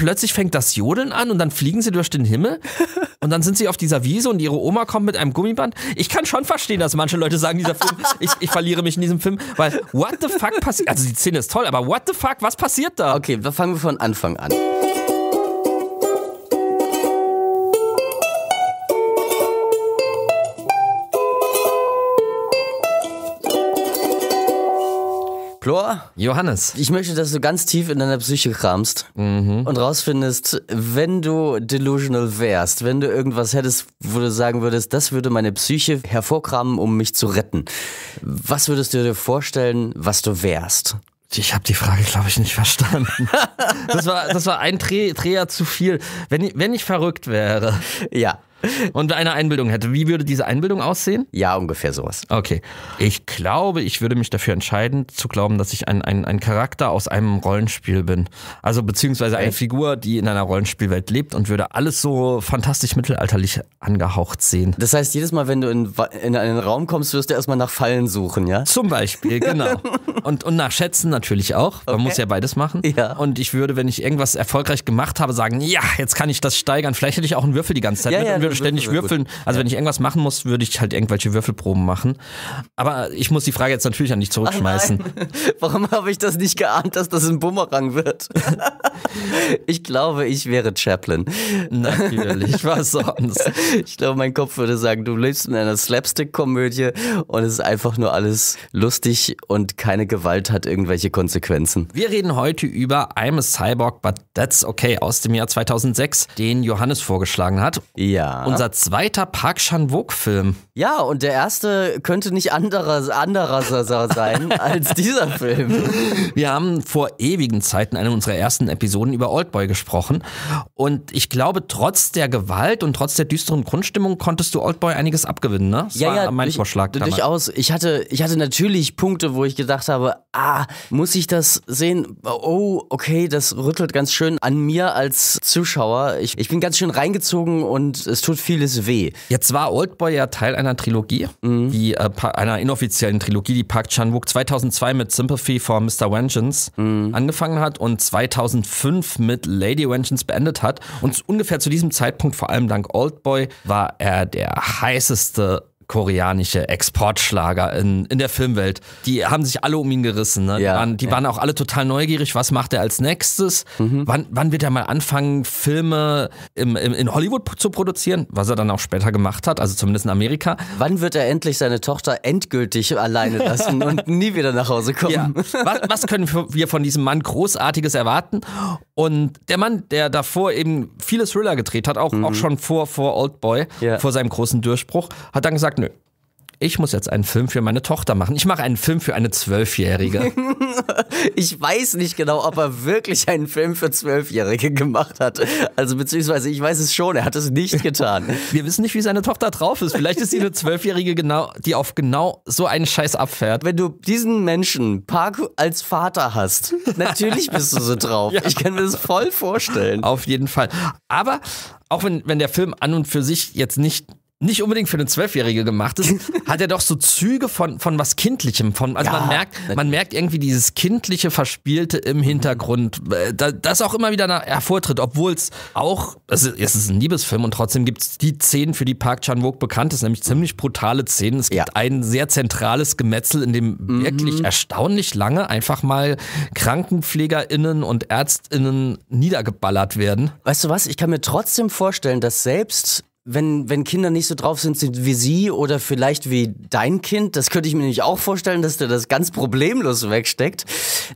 plötzlich fängt das Jodeln an und dann fliegen sie durch den Himmel und dann sind sie auf dieser Wiese und ihre Oma kommt mit einem Gummiband. Ich kann schon verstehen, dass manche Leute sagen, dieser Film, ich, ich verliere mich in diesem Film, weil what the fuck passiert, also die Szene ist toll, aber what the fuck, was passiert da? Okay, fangen wir von Anfang an. Plor? Johannes. Ich möchte, dass du ganz tief in deiner Psyche kramst mhm. und rausfindest, wenn du delusional wärst, wenn du irgendwas hättest, wo du sagen würdest, das würde meine Psyche hervorkramen, um mich zu retten. Was würdest du dir vorstellen, was du wärst? Ich habe die Frage, glaube ich, nicht verstanden. Das war, das war ein Dreher zu viel. Wenn, ich, wenn ich verrückt wäre. Ja und eine Einbildung hätte. Wie würde diese Einbildung aussehen? Ja, ungefähr sowas. Okay. Ich glaube, ich würde mich dafür entscheiden, zu glauben, dass ich ein, ein, ein Charakter aus einem Rollenspiel bin. Also beziehungsweise eine Figur, die in einer Rollenspielwelt lebt und würde alles so fantastisch mittelalterlich angehaucht sehen. Das heißt, jedes Mal, wenn du in, in einen Raum kommst, wirst du erstmal nach Fallen suchen, ja? Zum Beispiel, genau. und, und nach Schätzen natürlich auch. Man okay. muss ja beides machen. Ja. Und ich würde, wenn ich irgendwas erfolgreich gemacht habe, sagen, ja, jetzt kann ich das steigern. Vielleicht hätte ich auch einen Würfel die ganze Zeit ja, mit ja, und ständig würfeln. Also ja. wenn ich irgendwas machen muss, würde ich halt irgendwelche Würfelproben machen. Aber ich muss die Frage jetzt natürlich an dich zurückschmeißen. Oh Warum habe ich das nicht geahnt, dass das ein Bumerang wird? ich glaube, ich wäre Chaplin. Natürlich, was sonst? Ich glaube, mein Kopf würde sagen, du lebst in einer Slapstick-Komödie und es ist einfach nur alles lustig und keine Gewalt hat irgendwelche Konsequenzen. Wir reden heute über I'm a Cyborg, but that's okay aus dem Jahr 2006, den Johannes vorgeschlagen hat. Ja. Unser zweiter Park Chan-wook-Film. Ja, und der erste könnte nicht anderer, anderer sein als dieser Film. Wir haben vor ewigen Zeiten, in einer unserer ersten Episoden, über Oldboy gesprochen. Und ich glaube, trotz der Gewalt und trotz der düsteren Grundstimmung konntest du Oldboy einiges abgewinnen, ne? Das ja, war ja, mein durch, Vorschlag. Damals. Durchaus. Ich hatte, ich hatte natürlich Punkte, wo ich gedacht habe, ah, muss ich das sehen? Oh, okay, das rüttelt ganz schön an mir als Zuschauer. Ich, ich bin ganz schön reingezogen und es tut tut vieles weh. Jetzt war Oldboy ja Teil einer Trilogie, mhm. die, äh, einer inoffiziellen Trilogie, die Park Chan-wook 2002 mit Sympathy for Mr. Vengeance mhm. angefangen hat und 2005 mit Lady Vengeance beendet hat. Und ungefähr zu diesem Zeitpunkt, vor allem dank Oldboy, war er der heißeste koreanische Exportschlager in, in der Filmwelt. Die haben sich alle um ihn gerissen. Ne? Ja, die, waren, die ja. waren, auch alle total neugierig, was macht er als nächstes? Mhm. Wann, wann, wird er mal anfangen, Filme im, im, in Hollywood zu produzieren? Was er dann auch später gemacht hat, also zumindest in Amerika. Wann wird er endlich seine Tochter endgültig alleine lassen und nie wieder nach Hause kommen? Ja. Was, was können wir von diesem Mann Großartiges erwarten? Und der Mann, der davor eben viele Thriller gedreht hat, auch, mhm. auch schon vor, vor Old Boy, vor seinem großen Durchbruch, hat dann gesagt, ich muss jetzt einen Film für meine Tochter machen. Ich mache einen Film für eine Zwölfjährige. ich weiß nicht genau, ob er wirklich einen Film für Zwölfjährige gemacht hat. Also beziehungsweise ich weiß es schon, er hat es nicht getan. Wir wissen nicht, wie seine Tochter drauf ist. Vielleicht ist sie eine Zwölfjährige, genau, die auf genau so einen Scheiß abfährt. Wenn du diesen Menschen Park als Vater hast, natürlich bist du so drauf. Ja. Ich kann mir das voll vorstellen. Auf jeden Fall. Aber auch wenn, wenn der Film an und für sich jetzt nicht nicht unbedingt für eine Zwölfjährige gemacht ist, hat er doch so Züge von, von was Kindlichem. Von, also ja, man, merkt, man merkt irgendwie dieses kindliche Verspielte im mhm. Hintergrund, äh, das auch immer wieder hervortritt, obwohl es auch, es ist ein Liebesfilm und trotzdem gibt es die Szenen, für die Park Chan-wook bekannt ist, nämlich ziemlich brutale Szenen. Es gibt ja. ein sehr zentrales Gemetzel, in dem mhm. wirklich erstaunlich lange einfach mal KrankenpflegerInnen und ÄrztInnen niedergeballert werden. Weißt du was, ich kann mir trotzdem vorstellen, dass selbst wenn, wenn Kinder nicht so drauf sind, wie sie oder vielleicht wie dein Kind, das könnte ich mir nämlich auch vorstellen, dass der das ganz problemlos wegsteckt,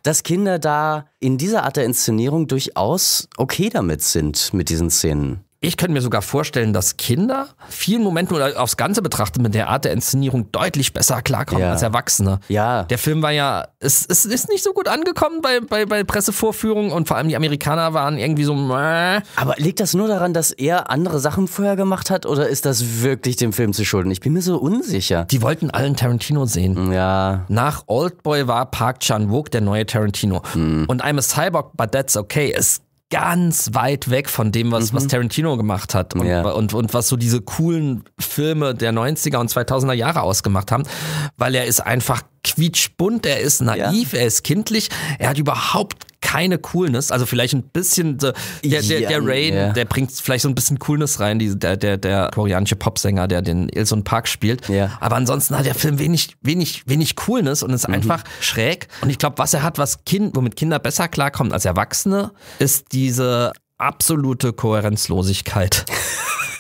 dass Kinder da in dieser Art der Inszenierung durchaus okay damit sind, mit diesen Szenen. Ich könnte mir sogar vorstellen, dass Kinder vielen Momenten oder aufs Ganze betrachtet mit der Art der Inszenierung deutlich besser klarkommen ja. als Erwachsene. Ja. Der Film war ja, es, es ist nicht so gut angekommen bei, bei, bei Pressevorführungen und vor allem die Amerikaner waren irgendwie so. Mäh. Aber liegt das nur daran, dass er andere Sachen vorher gemacht hat oder ist das wirklich dem Film zu schulden? Ich bin mir so unsicher. Die wollten allen Tarantino sehen. Mm, ja. Nach Oldboy war Park Chan-wook der neue Tarantino. Hm. Und I'm a Cyborg, but that's okay. Es ganz weit weg von dem, was, mhm. was Tarantino gemacht hat und, ja. und, und was so diese coolen Filme der 90er und 2000er Jahre ausgemacht haben, weil er ist einfach quietschbunt, er ist naiv, ja. er ist kindlich, er hat überhaupt keine Coolness. Also vielleicht ein bisschen der, der, der, der Rain, ja. der bringt vielleicht so ein bisschen Coolness rein, die, der, der, der koreanische Popsänger, der den Ilson Park spielt. Ja. Aber ansonsten hat der Film wenig, wenig, wenig Coolness und ist mhm. einfach schräg. Und ich glaube, was er hat, was kind, womit Kinder besser klarkommen als Erwachsene, ist diese absolute Kohärenzlosigkeit.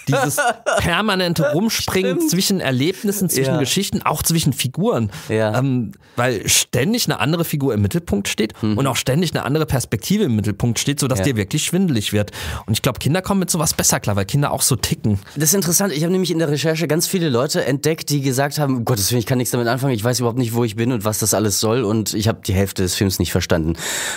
dieses permanente Rumspringen Stimmt. zwischen Erlebnissen, zwischen ja. Geschichten, auch zwischen Figuren. Ja. Ähm, weil ständig eine andere Figur im Mittelpunkt steht mhm. und auch ständig eine andere Perspektive im Mittelpunkt steht, sodass ja. dir wirklich schwindelig wird. Und ich glaube, Kinder kommen mit sowas besser klar, weil Kinder auch so ticken. Das ist interessant. Ich habe nämlich in der Recherche ganz viele Leute entdeckt, die gesagt haben, um Gottes Willen, ich kann nichts damit anfangen, ich weiß überhaupt nicht, wo ich bin und was das alles soll und ich habe die Hälfte des Films nicht verstanden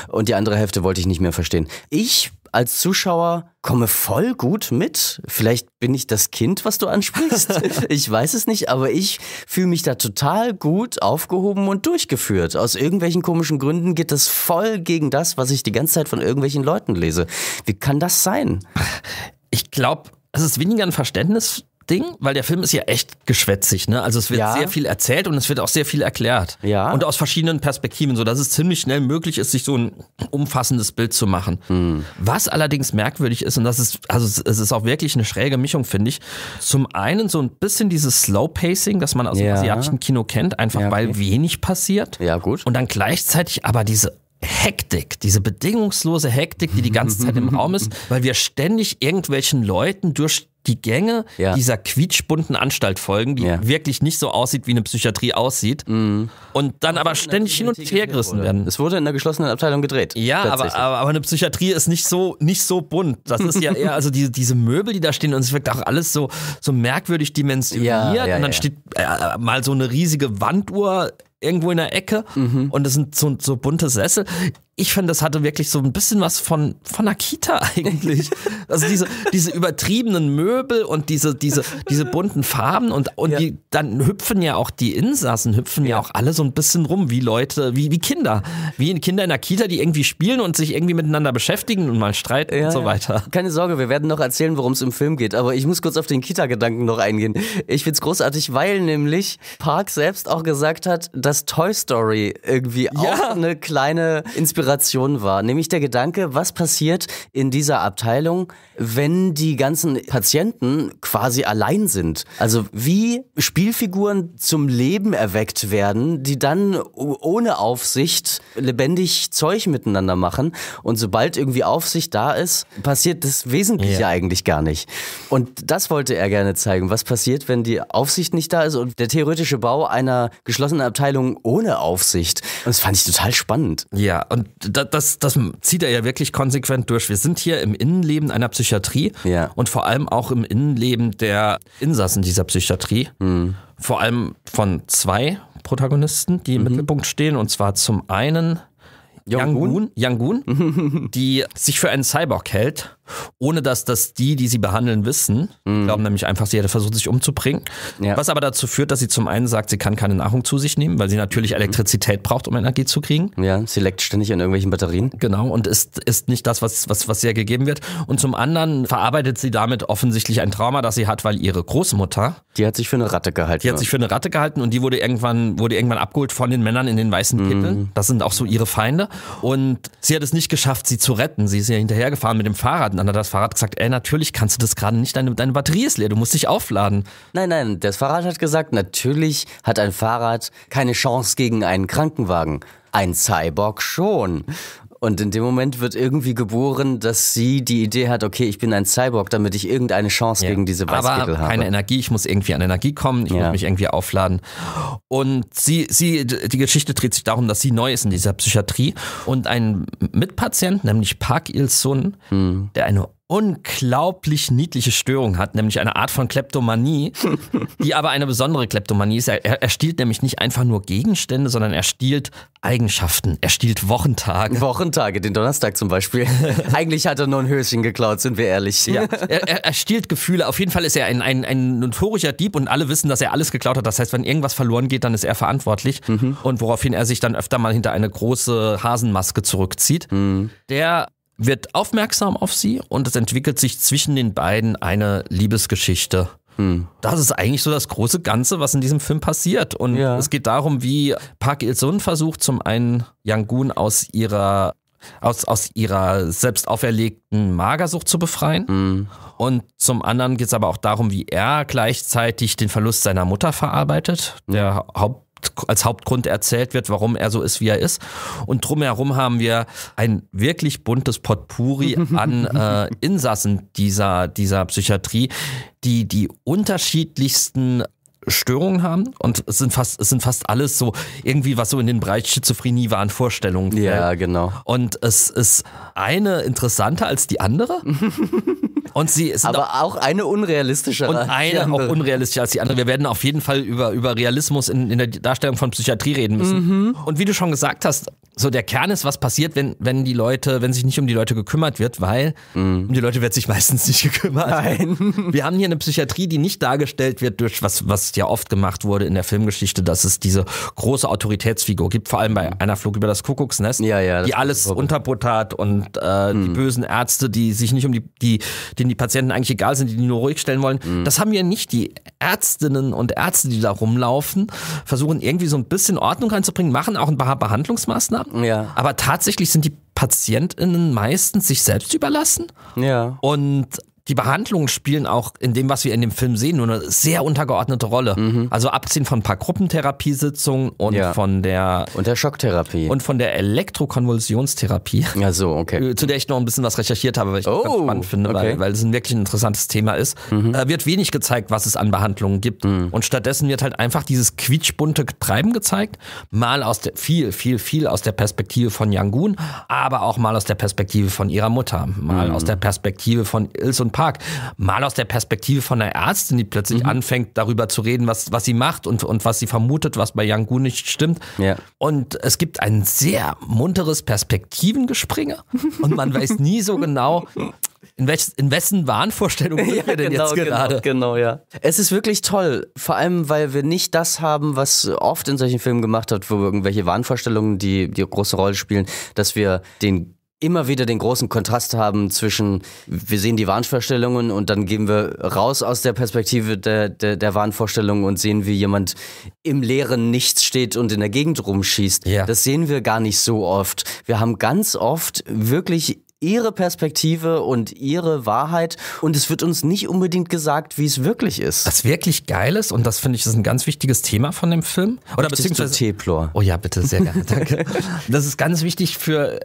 und die andere Hälfte wollte ich nicht mehr verstehen. Ich als Zuschauer komme voll gut mit. Vielleicht bin ich das Kind, was du ansprichst. ich weiß es nicht, aber ich fühle mich da total gut aufgehoben und durchgeführt. Aus irgendwelchen komischen Gründen geht das voll gegen das, was ich die ganze Zeit von irgendwelchen Leuten lese. Wie kann das sein? Ich glaube, es ist weniger ein Verständnis Ding, weil der Film ist ja echt geschwätzig, ne? Also es wird ja. sehr viel erzählt und es wird auch sehr viel erklärt. Ja. Und aus verschiedenen Perspektiven, so es ziemlich schnell möglich ist, sich so ein umfassendes Bild zu machen. Hm. Was allerdings merkwürdig ist, und das ist, also es ist auch wirklich eine schräge Mischung, finde ich. Zum einen so ein bisschen dieses Slow Pacing, das man aus ja. dem asiatischen Kino kennt, einfach ja, okay. weil wenig passiert. Ja, gut. Und dann gleichzeitig aber diese Hektik, diese bedingungslose Hektik, die die ganze Zeit im Raum ist, weil wir ständig irgendwelchen Leuten durch die Gänge ja. dieser quietschbunten Anstalt folgen, die ja. wirklich nicht so aussieht, wie eine Psychiatrie aussieht. Mhm. Und dann aber ständig hin und her gerissen werden. Es wurde in der geschlossenen Abteilung gedreht. Ja, aber, aber, aber, eine Psychiatrie ist nicht so, nicht so bunt. Das ist ja eher, also die, diese Möbel, die da stehen, und es wirkt auch alles so, so merkwürdig dimensioniert. Ja, und dann steht äh, mal so eine riesige Wanduhr irgendwo in der Ecke mhm. und es sind so, so bunte Sessel ich finde, das hatte wirklich so ein bisschen was von, von Akita eigentlich. Also diese, diese übertriebenen Möbel und diese, diese, diese bunten Farben und, und ja. die, dann hüpfen ja auch die Insassen, hüpfen ja. ja. auch alle so ein bisschen rum, wie Leute, wie, wie Kinder. Wie Kinder in Akita, die irgendwie spielen und sich irgendwie miteinander beschäftigen und mal streiten ja, und so weiter. Keine Sorge, wir werden noch erzählen, worum es im Film geht, aber ich muss kurz auf den Kita-Gedanken noch eingehen. Ich finde es großartig, weil nämlich Park selbst auch gesagt hat, dass Toy Story irgendwie auch eine kleine Inspiration Inspiration war, nämlich der Gedanke, was passiert in dieser Abteilung, wenn die ganzen Patienten quasi allein sind? Also wie Spielfiguren zum Leben erweckt werden, die dann ohne Aufsicht lebendig Zeug miteinander machen und sobald irgendwie Aufsicht da ist, passiert das Wesentliche ja. eigentlich gar nicht. Und das wollte er gerne zeigen, was passiert, wenn die Aufsicht nicht da ist und der theoretische Bau einer geschlossenen Abteilung ohne Aufsicht. Und das fand ich total spannend. Ja, und das, das, das zieht er ja wirklich konsequent durch. Wir sind hier im Innenleben einer Psychiatrie ja. und vor allem auch im Innenleben der Insassen dieser Psychiatrie. Mhm. Vor allem von zwei Protagonisten, die im mhm. Mittelpunkt stehen. Und zwar zum einen Yang Yang die sich für einen Cyborg hält ohne dass das die, die sie behandeln, wissen. Mhm. Glauben nämlich einfach, sie hätte versucht, sich umzubringen. Ja. Was aber dazu führt, dass sie zum einen sagt, sie kann keine Nahrung zu sich nehmen, weil sie natürlich mhm. Elektrizität mhm. braucht, um Energie zu kriegen. Ja, sie leckt ständig an irgendwelchen Batterien. Genau, und ist, ist nicht das, was, was, was ihr gegeben wird. Und zum anderen verarbeitet sie damit offensichtlich ein Trauma, das sie hat, weil ihre Großmutter. Die hat sich für eine Ratte gehalten. Die hat sich für eine Ratte gehalten und die wurde irgendwann, wurde irgendwann abgeholt von den Männern in den weißen mhm. Kitteln. Mhm. Das sind auch so ihre Feinde. Und sie hat es nicht geschafft, sie zu retten. Sie ist ja hinterhergefahren mit dem Fahrrad dann hat das Fahrrad gesagt, ey, natürlich kannst du das gerade nicht, deine, deine Batterie ist leer, du musst dich aufladen. Nein, nein, das Fahrrad hat gesagt, natürlich hat ein Fahrrad keine Chance gegen einen Krankenwagen. Ein Cyborg schon. Und in dem Moment wird irgendwie geboren, dass sie die Idee hat, okay, ich bin ein Cyborg, damit ich irgendeine Chance ja. gegen diese Weißkittel habe. Aber keine Energie, ich muss irgendwie an Energie kommen, ich ja. muss mich irgendwie aufladen. Und sie, sie, die Geschichte dreht sich darum, dass sie neu ist in dieser Psychiatrie und ein Mitpatient, nämlich Park Il-sun, mhm. der eine unglaublich niedliche Störung hat, nämlich eine Art von Kleptomanie, die aber eine besondere Kleptomanie ist. Er, er, stiehlt nämlich nicht einfach nur Gegenstände, sondern er stiehlt Eigenschaften. Er stiehlt Wochentage. Wochentage, den Donnerstag zum Beispiel. Eigentlich hat er nur ein Höschen geklaut, sind wir ehrlich. Ja, er, er, er, stiehlt Gefühle. Auf jeden Fall ist er ein, ein, ein notorischer Dieb und alle wissen, dass er alles geklaut hat. Das heißt, wenn irgendwas verloren geht, dann ist er verantwortlich. Mhm. Und woraufhin er sich dann öfter mal hinter eine große Hasenmaske zurückzieht. Mhm. Der wird aufmerksam auf sie und es entwickelt sich zwischen den beiden eine Liebesgeschichte. Hm. Das ist eigentlich so das große Ganze, was in diesem Film passiert. Und ja. es geht darum, wie Park il sun versucht, zum einen Yang-Gun aus ihrer aus, aus ihrer selbst auferlegten Magersucht zu befreien. Mhm. Und zum anderen geht es aber auch darum, wie er gleichzeitig den Verlust seiner Mutter verarbeitet. Der Haupt als Hauptgrund erzählt wird, warum er so ist, wie er ist. Und drumherum haben wir ein wirklich buntes Potpourri an äh, Insassen dieser, dieser Psychiatrie, die die unterschiedlichsten Störungen haben und es sind fast es sind fast alles so irgendwie was so in den Bereich Schizophrenie waren Vorstellungen. Ja, genau. Und es ist eine interessanter als die andere. Und sie ist aber auch, auch eine unrealistische und eine auch unrealistischer als die andere. Wir werden auf jeden Fall über über Realismus in, in der Darstellung von Psychiatrie reden müssen. Mhm. Und wie du schon gesagt hast, so der Kern ist, was passiert, wenn wenn die Leute, wenn sich nicht um die Leute gekümmert wird, weil mhm. um die Leute wird sich meistens nicht gekümmert. Nein. Wir haben hier eine Psychiatrie, die nicht dargestellt wird durch was was ja oft gemacht wurde in der Filmgeschichte, dass es diese große Autoritätsfigur gibt, vor allem bei mhm. einer Flug über das Kuckucksnest, ja, ja, das die alles unterbuttert und äh, mhm. die bösen Ärzte, die sich nicht um die die denen die Patienten eigentlich egal sind, die, die nur ruhig stellen wollen. Mhm. Das haben ja nicht die Ärztinnen und Ärzte, die da rumlaufen, versuchen irgendwie so ein bisschen Ordnung reinzubringen, machen auch ein paar Behandlungsmaßnahmen. Ja. Aber tatsächlich sind die PatientInnen meistens sich selbst überlassen. Ja. Und die Behandlungen spielen auch in dem, was wir in dem Film sehen, nur eine sehr untergeordnete Rolle. Mhm. Also abziehen von ein paar Gruppentherapiesitzungen und ja. von der und der Schocktherapie und von der Elektrokonvulsionstherapie. Ja so, okay. Äh, zu der ich noch ein bisschen was recherchiert habe, weil ich oh, das ganz oh, spannend finde, okay. weil, es ein wirklich interessantes Thema ist. Mhm. Äh, wird wenig gezeigt, was es an Behandlungen gibt mhm. und stattdessen wird halt einfach dieses quietschbunte Treiben gezeigt, mal aus der viel viel viel aus der Perspektive von Yangun, aber auch mal aus der Perspektive von ihrer Mutter, mal mhm. aus der Perspektive von Ilse und Park. Mal aus der Perspektive von der Ärztin, die plötzlich mhm. anfängt, darüber zu reden, was, was sie macht und, und was sie vermutet, was bei Yang Gu nicht stimmt. Ja. Und es gibt ein sehr munteres Perspektivengespringe und man weiß nie so genau, in, welches, in wessen Wahnvorstellung sind ja, wir denn genau, jetzt genau, gerade? Genau, genau, ja. Es ist wirklich toll, vor allem, weil wir nicht das haben, was oft in solchen Filmen gemacht wird, wo irgendwelche Wahnvorstellungen, die, die große Rolle spielen, dass wir den immer wieder den großen Kontrast haben zwischen, wir sehen die Wahnvorstellungen und dann gehen wir raus aus der Perspektive der, der, der Wahnvorstellungen und sehen, wie jemand im leeren Nichts steht und in der Gegend rumschießt. Ja. Das sehen wir gar nicht so oft. Wir haben ganz oft wirklich ihre Perspektive und ihre Wahrheit und es wird uns nicht unbedingt gesagt, wie es wirklich ist. Was wirklich geil ist und das finde ich ist ein ganz wichtiges Thema von dem Film oder Möchtest beziehungsweise Teplor. Oh ja, bitte sehr gerne, danke. das ist ganz wichtig für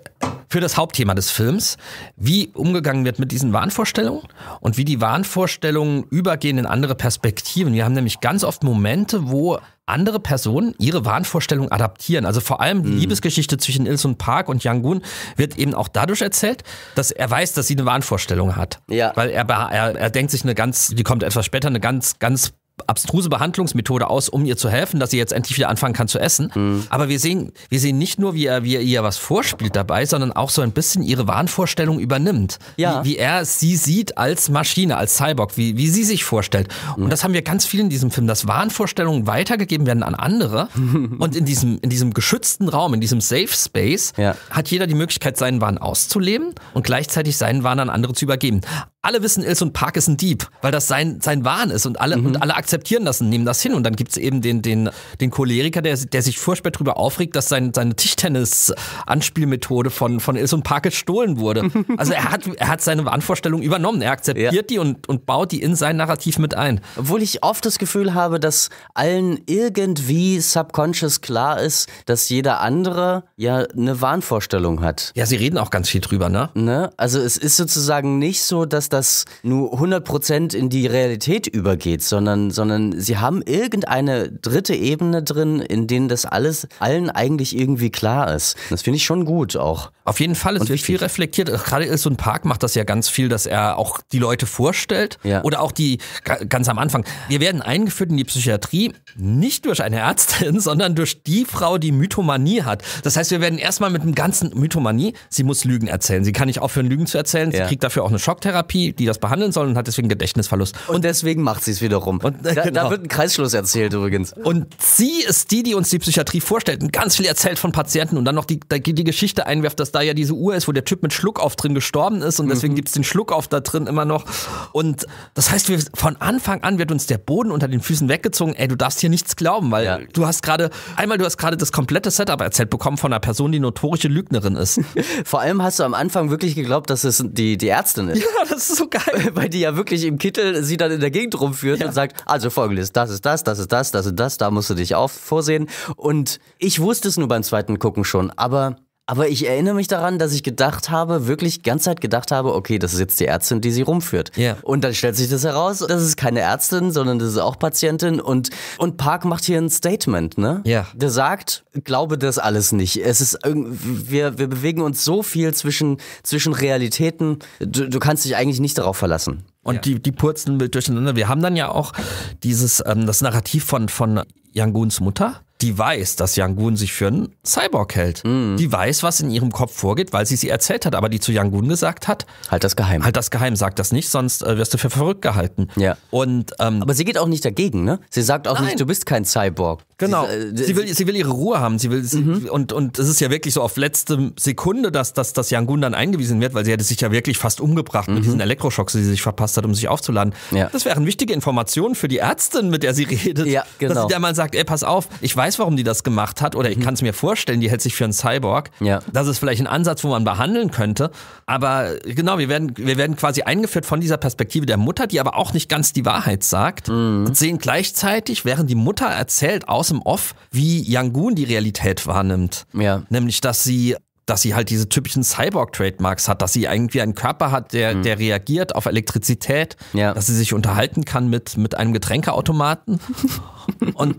für das Hauptthema des Films, wie umgegangen wird mit diesen Wahnvorstellungen und wie die Wahnvorstellungen übergehen in andere Perspektiven. Wir haben nämlich ganz oft Momente, wo andere Personen ihre Wahnvorstellung adaptieren. Also vor allem die mhm. Liebesgeschichte zwischen Ilsun Park und Yang wird eben auch dadurch erzählt, dass er weiß, dass sie eine Wahnvorstellung hat. Ja. Weil er, er, er denkt sich eine ganz, die kommt etwas später, eine ganz, ganz abstruse Behandlungsmethode aus, um ihr zu helfen, dass sie jetzt endlich wieder anfangen kann zu essen. Mhm. Aber wir sehen, wir sehen nicht nur, wie er, wie er ihr was vorspielt dabei, sondern auch so ein bisschen ihre Wahnvorstellung übernimmt. Ja. Wie, wie er sie sieht als Maschine, als Cyborg, wie, wie sie sich vorstellt. Mhm. Und das haben wir ganz viel in diesem Film, dass Wahnvorstellungen weitergegeben werden an andere. und in diesem, in diesem geschützten Raum, in diesem Safe Space, ja. hat jeder die Möglichkeit, seinen Wahn auszuleben und gleichzeitig seinen Wahn an andere zu übergeben. Alle wissen, Ilse und Park ist ein Dieb, weil das sein, sein Wahn ist und alle, mhm. und alle akzeptieren akzeptieren lassen, nehmen das hin. Und dann gibt es eben den, den, den Choleriker, der, der sich furchtbar darüber aufregt, dass sein, seine Tischtennis-Anspielmethode von, von Ilson Park gestohlen wurde. Also er hat, er hat seine Wahnvorstellung übernommen. Er akzeptiert ja. die und, und baut die in sein Narrativ mit ein. Obwohl ich oft das Gefühl habe, dass allen irgendwie subconscious klar ist, dass jeder andere ja eine Wahnvorstellung hat. Ja, sie reden auch ganz viel drüber, ne? ne? Also es ist sozusagen nicht so, dass das nur 100% in die Realität übergeht, sondern sondern sie haben irgendeine dritte Ebene drin, in denen das alles allen eigentlich irgendwie klar ist. Das finde ich schon gut auch. Auf jeden Fall, es wird viel reflektiert. Gerade ist so ein Park macht das ja ganz viel, dass er auch die Leute vorstellt ja. oder auch die ganz am Anfang. Wir werden eingeführt in die Psychiatrie nicht durch eine Ärztin, sondern durch die Frau, die Mythomanie hat. Das heißt, wir werden erstmal mit dem ganzen Mythomanie, sie muss Lügen erzählen. Sie kann nicht aufhören, Lügen zu erzählen. Sie ja. kriegt dafür auch eine Schocktherapie, die das behandeln soll und hat deswegen Gedächtnisverlust. Und, und deswegen macht sie es wiederum. Und da, genau. da, wird ein Kreisschluss erzählt übrigens. Und sie ist die, die uns die Psychiatrie vorstellt und ganz viel erzählt von Patienten und dann noch die, die Geschichte einwerft, dass da ja diese Uhr ist, wo der Typ mit Schluckauf drin gestorben ist und deswegen mhm. gibt es den Schluckauf da drin immer noch. Und das heißt, wir, von Anfang an wird uns der Boden unter den Füßen weggezogen. Ey, du darfst hier nichts glauben, weil ja. du hast gerade, einmal du hast gerade das komplette Setup erzählt bekommen von einer Person, die notorische Lügnerin ist. Vor allem hast du am Anfang wirklich geglaubt, dass es die, die Ärztin ist. Ja, das ist so geil. Weil die ja wirklich im Kittel sie dann in der Gegend rumführt ja. und sagt, also folgendes, das ist das, das ist das, das ist das, da musst du dich auch vorsehen. Und ich wusste es nur beim zweiten Gucken schon, aber aber ich erinnere mich daran, dass ich gedacht habe, wirklich ganze Zeit gedacht habe, okay, das ist jetzt die Ärztin, die sie rumführt. Yeah. Und dann stellt sich das heraus, das ist keine Ärztin, sondern das ist auch Patientin. Und, und Park macht hier ein Statement, ne? Ja. Yeah. Der sagt, glaube das alles nicht. Es ist wir, wir bewegen uns so viel zwischen, zwischen Realitäten. Du, du kannst dich eigentlich nicht darauf verlassen. Und ja. die, die purzeln wild durcheinander. Wir haben dann ja auch dieses, ähm, das Narrativ von, von Yanguns Mutter. Die weiß, dass Yangun sich für einen Cyborg hält. Mhm. Die weiß, was in ihrem Kopf vorgeht, weil sie sie erzählt hat, aber die zu Yangun gesagt hat. Halt das geheim. Halt das geheim, sag das nicht, sonst äh, wirst du für verrückt gehalten. Ja. Und, ähm, aber sie geht auch nicht dagegen, ne? Sie sagt auch nein. nicht, du bist kein Cyborg. Genau. Sie, äh, sie, will, sie will ihre Ruhe haben. Sie will, sie, mhm. und, und es ist ja wirklich so auf letzte Sekunde, dass, dass, dass Jan Gundan eingewiesen wird, weil sie hätte sich ja wirklich fast umgebracht mhm. mit diesen Elektroschocks, die sie sich verpasst hat, um sich aufzuladen. Ja. Das wären wichtige Informationen für die Ärztin, mit der sie redet. Ja, genau. Dass sie genau. da mal sagt, ey, pass auf, ich weiß, warum die das gemacht hat oder mhm. ich kann es mir vorstellen, die hält sich für einen Cyborg. Ja. Das ist vielleicht ein Ansatz, wo man behandeln könnte. Aber genau, wir werden, wir werden quasi eingeführt von dieser Perspektive der Mutter, die aber auch nicht ganz die Wahrheit sagt. Mhm. Und sehen gleichzeitig, während die Mutter erzählt, außer im Off, wie Yangun die Realität wahrnimmt. Ja. Nämlich, dass sie dass sie halt diese typischen Cyborg-Trademarks hat, dass sie irgendwie einen Körper hat, der, mhm. der reagiert auf Elektrizität, ja. dass sie sich unterhalten kann mit, mit einem Getränkeautomaten Und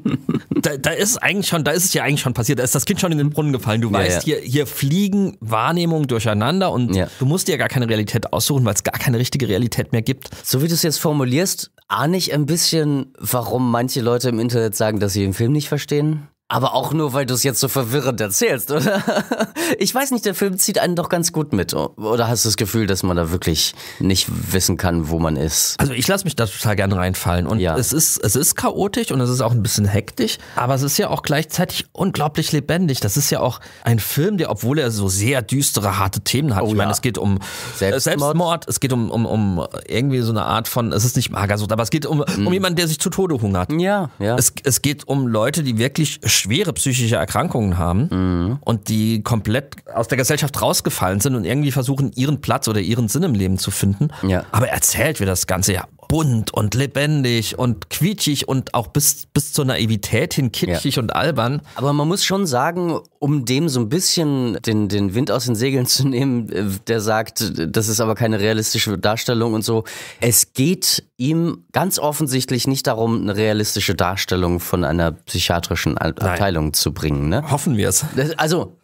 da, da, ist eigentlich schon, da ist es ja eigentlich schon passiert. Da ist das Kind schon in den Brunnen gefallen. Du ja, weißt, ja. Hier, hier fliegen Wahrnehmungen durcheinander und ja. du musst dir ja gar keine Realität aussuchen, weil es gar keine richtige Realität mehr gibt. So wie du es jetzt formulierst, ahne ich ein bisschen, warum manche Leute im Internet sagen, dass sie den Film nicht verstehen. Aber auch nur, weil du es jetzt so verwirrend erzählst, oder? Ich weiß nicht, der Film zieht einen doch ganz gut mit. Oder hast du das Gefühl, dass man da wirklich nicht wissen kann, wo man ist? Also ich lasse mich da total gerne reinfallen. Und ja. es, ist, es ist chaotisch und es ist auch ein bisschen hektisch. Aber es ist ja auch gleichzeitig unglaublich lebendig. Das ist ja auch ein Film, der, obwohl er so sehr düstere, harte Themen hat. Oh, ich meine, ja. es geht um äh, Selbstmord. Selbstmord. es geht um, um, um irgendwie so eine Art von, es ist nicht Magersucht, aber es geht um, mhm. um jemanden, der sich zu Tode hungert. Ja, ja. Es, es geht um Leute, die wirklich schwere psychische Erkrankungen haben mhm. und die komplett aus der Gesellschaft rausgefallen sind und irgendwie versuchen, ihren Platz oder ihren Sinn im Leben zu finden. Ja. Aber erzählt wird das Ganze ja bunt und lebendig und quietschig und auch bis, bis zur Naivität hin kitschig ja. und albern. Aber man muss schon sagen, um dem so ein bisschen den, den Wind aus den Segeln zu nehmen, äh, der sagt, das ist aber keine realistische Darstellung und so. Es geht ihm ganz offensichtlich nicht darum, eine realistische Darstellung von einer psychiatrischen Abteilung zu bringen. Ne? Hoffen wir es. Also,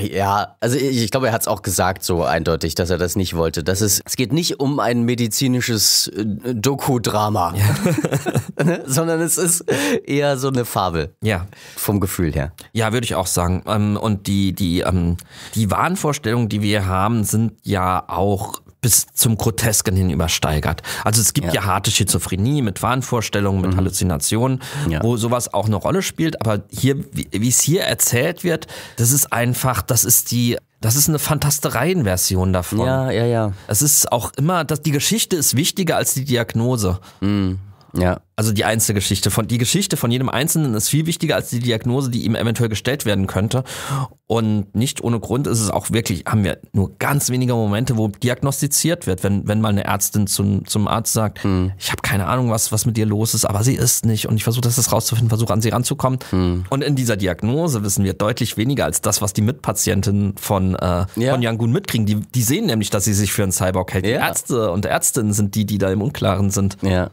ja, also ich glaube, er hat es auch gesagt so eindeutig, dass er das nicht wollte. Das ist, es geht nicht um ein medizinisches äh, Doku-Drama, ja. Ne? sondern es ist eher so eine Fabel. Ja. Vom Gefühl her. Ja, würde ich auch sagen. Ähm, und die, die, ähm, die Wahnvorstellungen, die wir haben, sind ja auch bis zum Grotesken hin Also es gibt ja, ja harte Schizophrenie mit Wahnvorstellungen, mit mhm. Halluzinationen, ja. wo sowas auch eine Rolle spielt. Aber hier, wie es hier erzählt wird, das ist einfach, das ist die das ist eine Fantastereienversion davon. Ja, ja, ja. Es ist auch immer, dass die Geschichte ist wichtiger als die Diagnose. Mhm. Ja. Also die Einzelgeschichte von die Geschichte von jedem Einzelnen ist viel wichtiger als die Diagnose, die ihm eventuell gestellt werden könnte. Und nicht ohne Grund ist es auch wirklich, haben wir nur ganz wenige Momente, wo diagnostiziert wird, wenn, wenn mal eine Ärztin zum, zum Arzt sagt, mhm. ich habe keine Ahnung, was, was mit dir los ist, aber sie ist nicht. Und ich versuche das rauszufinden, versuche an sie ranzukommen. Mhm. Und in dieser Diagnose wissen wir deutlich weniger als das, was die Mitpatientinnen von, äh, ja. von Yangun mitkriegen. Die, die sehen nämlich, dass sie sich für einen Cyborg hält. Ja. Die Ärzte und Ärztinnen sind die, die da im Unklaren sind. Ja.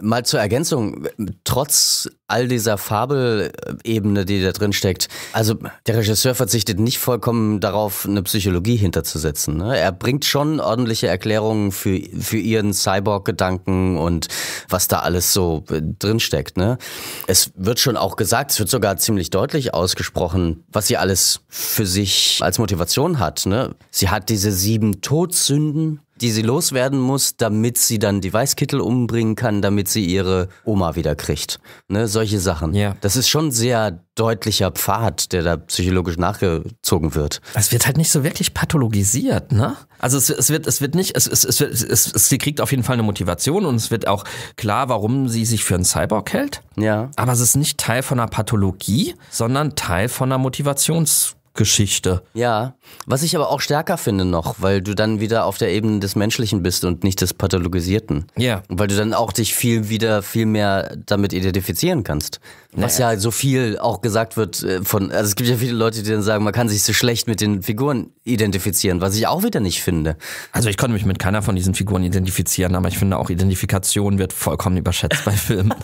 Mal zur Ergänzung. Ergänzung, trotz all dieser Fabelebene, die da drin steckt, also der Regisseur verzichtet nicht vollkommen darauf, eine Psychologie hinterzusetzen. Ne? Er bringt schon ordentliche Erklärungen für, für ihren Cyborg-Gedanken und was da alles so äh, drin steckt. Ne? Es wird schon auch gesagt, es wird sogar ziemlich deutlich ausgesprochen, was sie alles für sich als Motivation hat. Ne? Sie hat diese sieben Todsünden die sie loswerden muss, damit sie dann die Weißkittel umbringen kann, damit sie ihre Oma wieder kriegt. Ne, solche Sachen. Ja. Das ist schon ein sehr deutlicher Pfad, der da psychologisch nachgezogen wird. Es wird halt nicht so wirklich pathologisiert, ne? Also es, es wird, es wird nicht, es, es, es, wird, es, es, sie kriegt auf jeden Fall eine Motivation und es wird auch klar, warum sie sich für einen Cyborg hält. Ja. Aber es ist nicht Teil von einer Pathologie, sondern Teil von einer Motivations- Geschichte. Ja, was ich aber auch stärker finde noch, weil du dann wieder auf der Ebene des Menschlichen bist und nicht des Pathologisierten. Ja. Yeah. Weil du dann auch dich viel wieder, viel mehr damit identifizieren kannst. Was ja so viel auch gesagt wird äh, von, also es gibt ja viele Leute, die dann sagen, man kann sich so schlecht mit den Figuren identifizieren, was ich auch wieder nicht finde. Also ich konnte mich mit keiner von diesen Figuren identifizieren, aber ich finde auch Identifikation wird vollkommen überschätzt bei Filmen.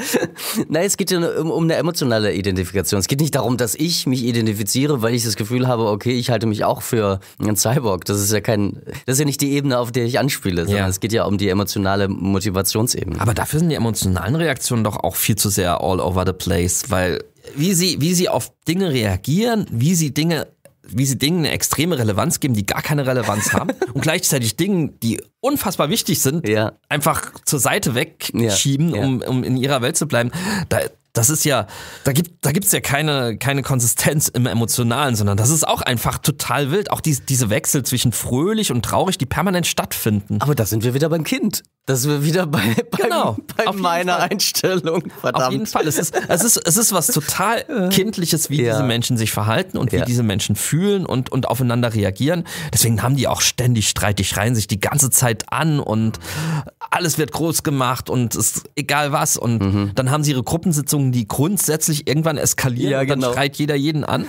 Nein, es geht ja um, um eine emotionale Identifikation. Es geht nicht darum, dass ich mich identifiziere, weil ich das Gefühl habe, okay, ich halte mich auch für einen Cyborg. Das ist ja kein, das ist ja nicht die Ebene, auf der ich anspiele, sondern ja. es geht ja um die emotionale Motivationsebene. Aber dafür sind die emotionalen Reaktionen doch auch viel zu sehr all over Other Place, weil wie sie, wie sie auf Dinge reagieren, wie sie Dinge wie sie Dingen eine extreme Relevanz geben, die gar keine Relevanz haben und gleichzeitig Dinge, die unfassbar wichtig sind, ja. einfach zur Seite wegschieben, ja. Um, um in ihrer Welt zu bleiben. Da, das ist ja, da gibt da ja keine, keine Konsistenz im Emotionalen, sondern das ist auch einfach total wild. Auch die, diese Wechsel zwischen fröhlich und traurig, die permanent stattfinden. Aber da sind wir wieder beim Kind. Da sind wir wieder bei, bei, genau, bei meiner Fall. Einstellung. Verdammt. Auf jeden Fall. Es ist, es ist, es ist was total Kindliches, wie ja. diese Menschen sich verhalten und wie ja. diese Menschen fühlen und, und aufeinander reagieren. Deswegen haben die auch ständig Streit. Die schreien sich die ganze Zeit damit an und alles wird groß gemacht und es egal was. Und mhm. dann haben sie ihre Gruppensitzungen, die grundsätzlich irgendwann eskalieren ja, und dann genau. schreit jeder jeden an.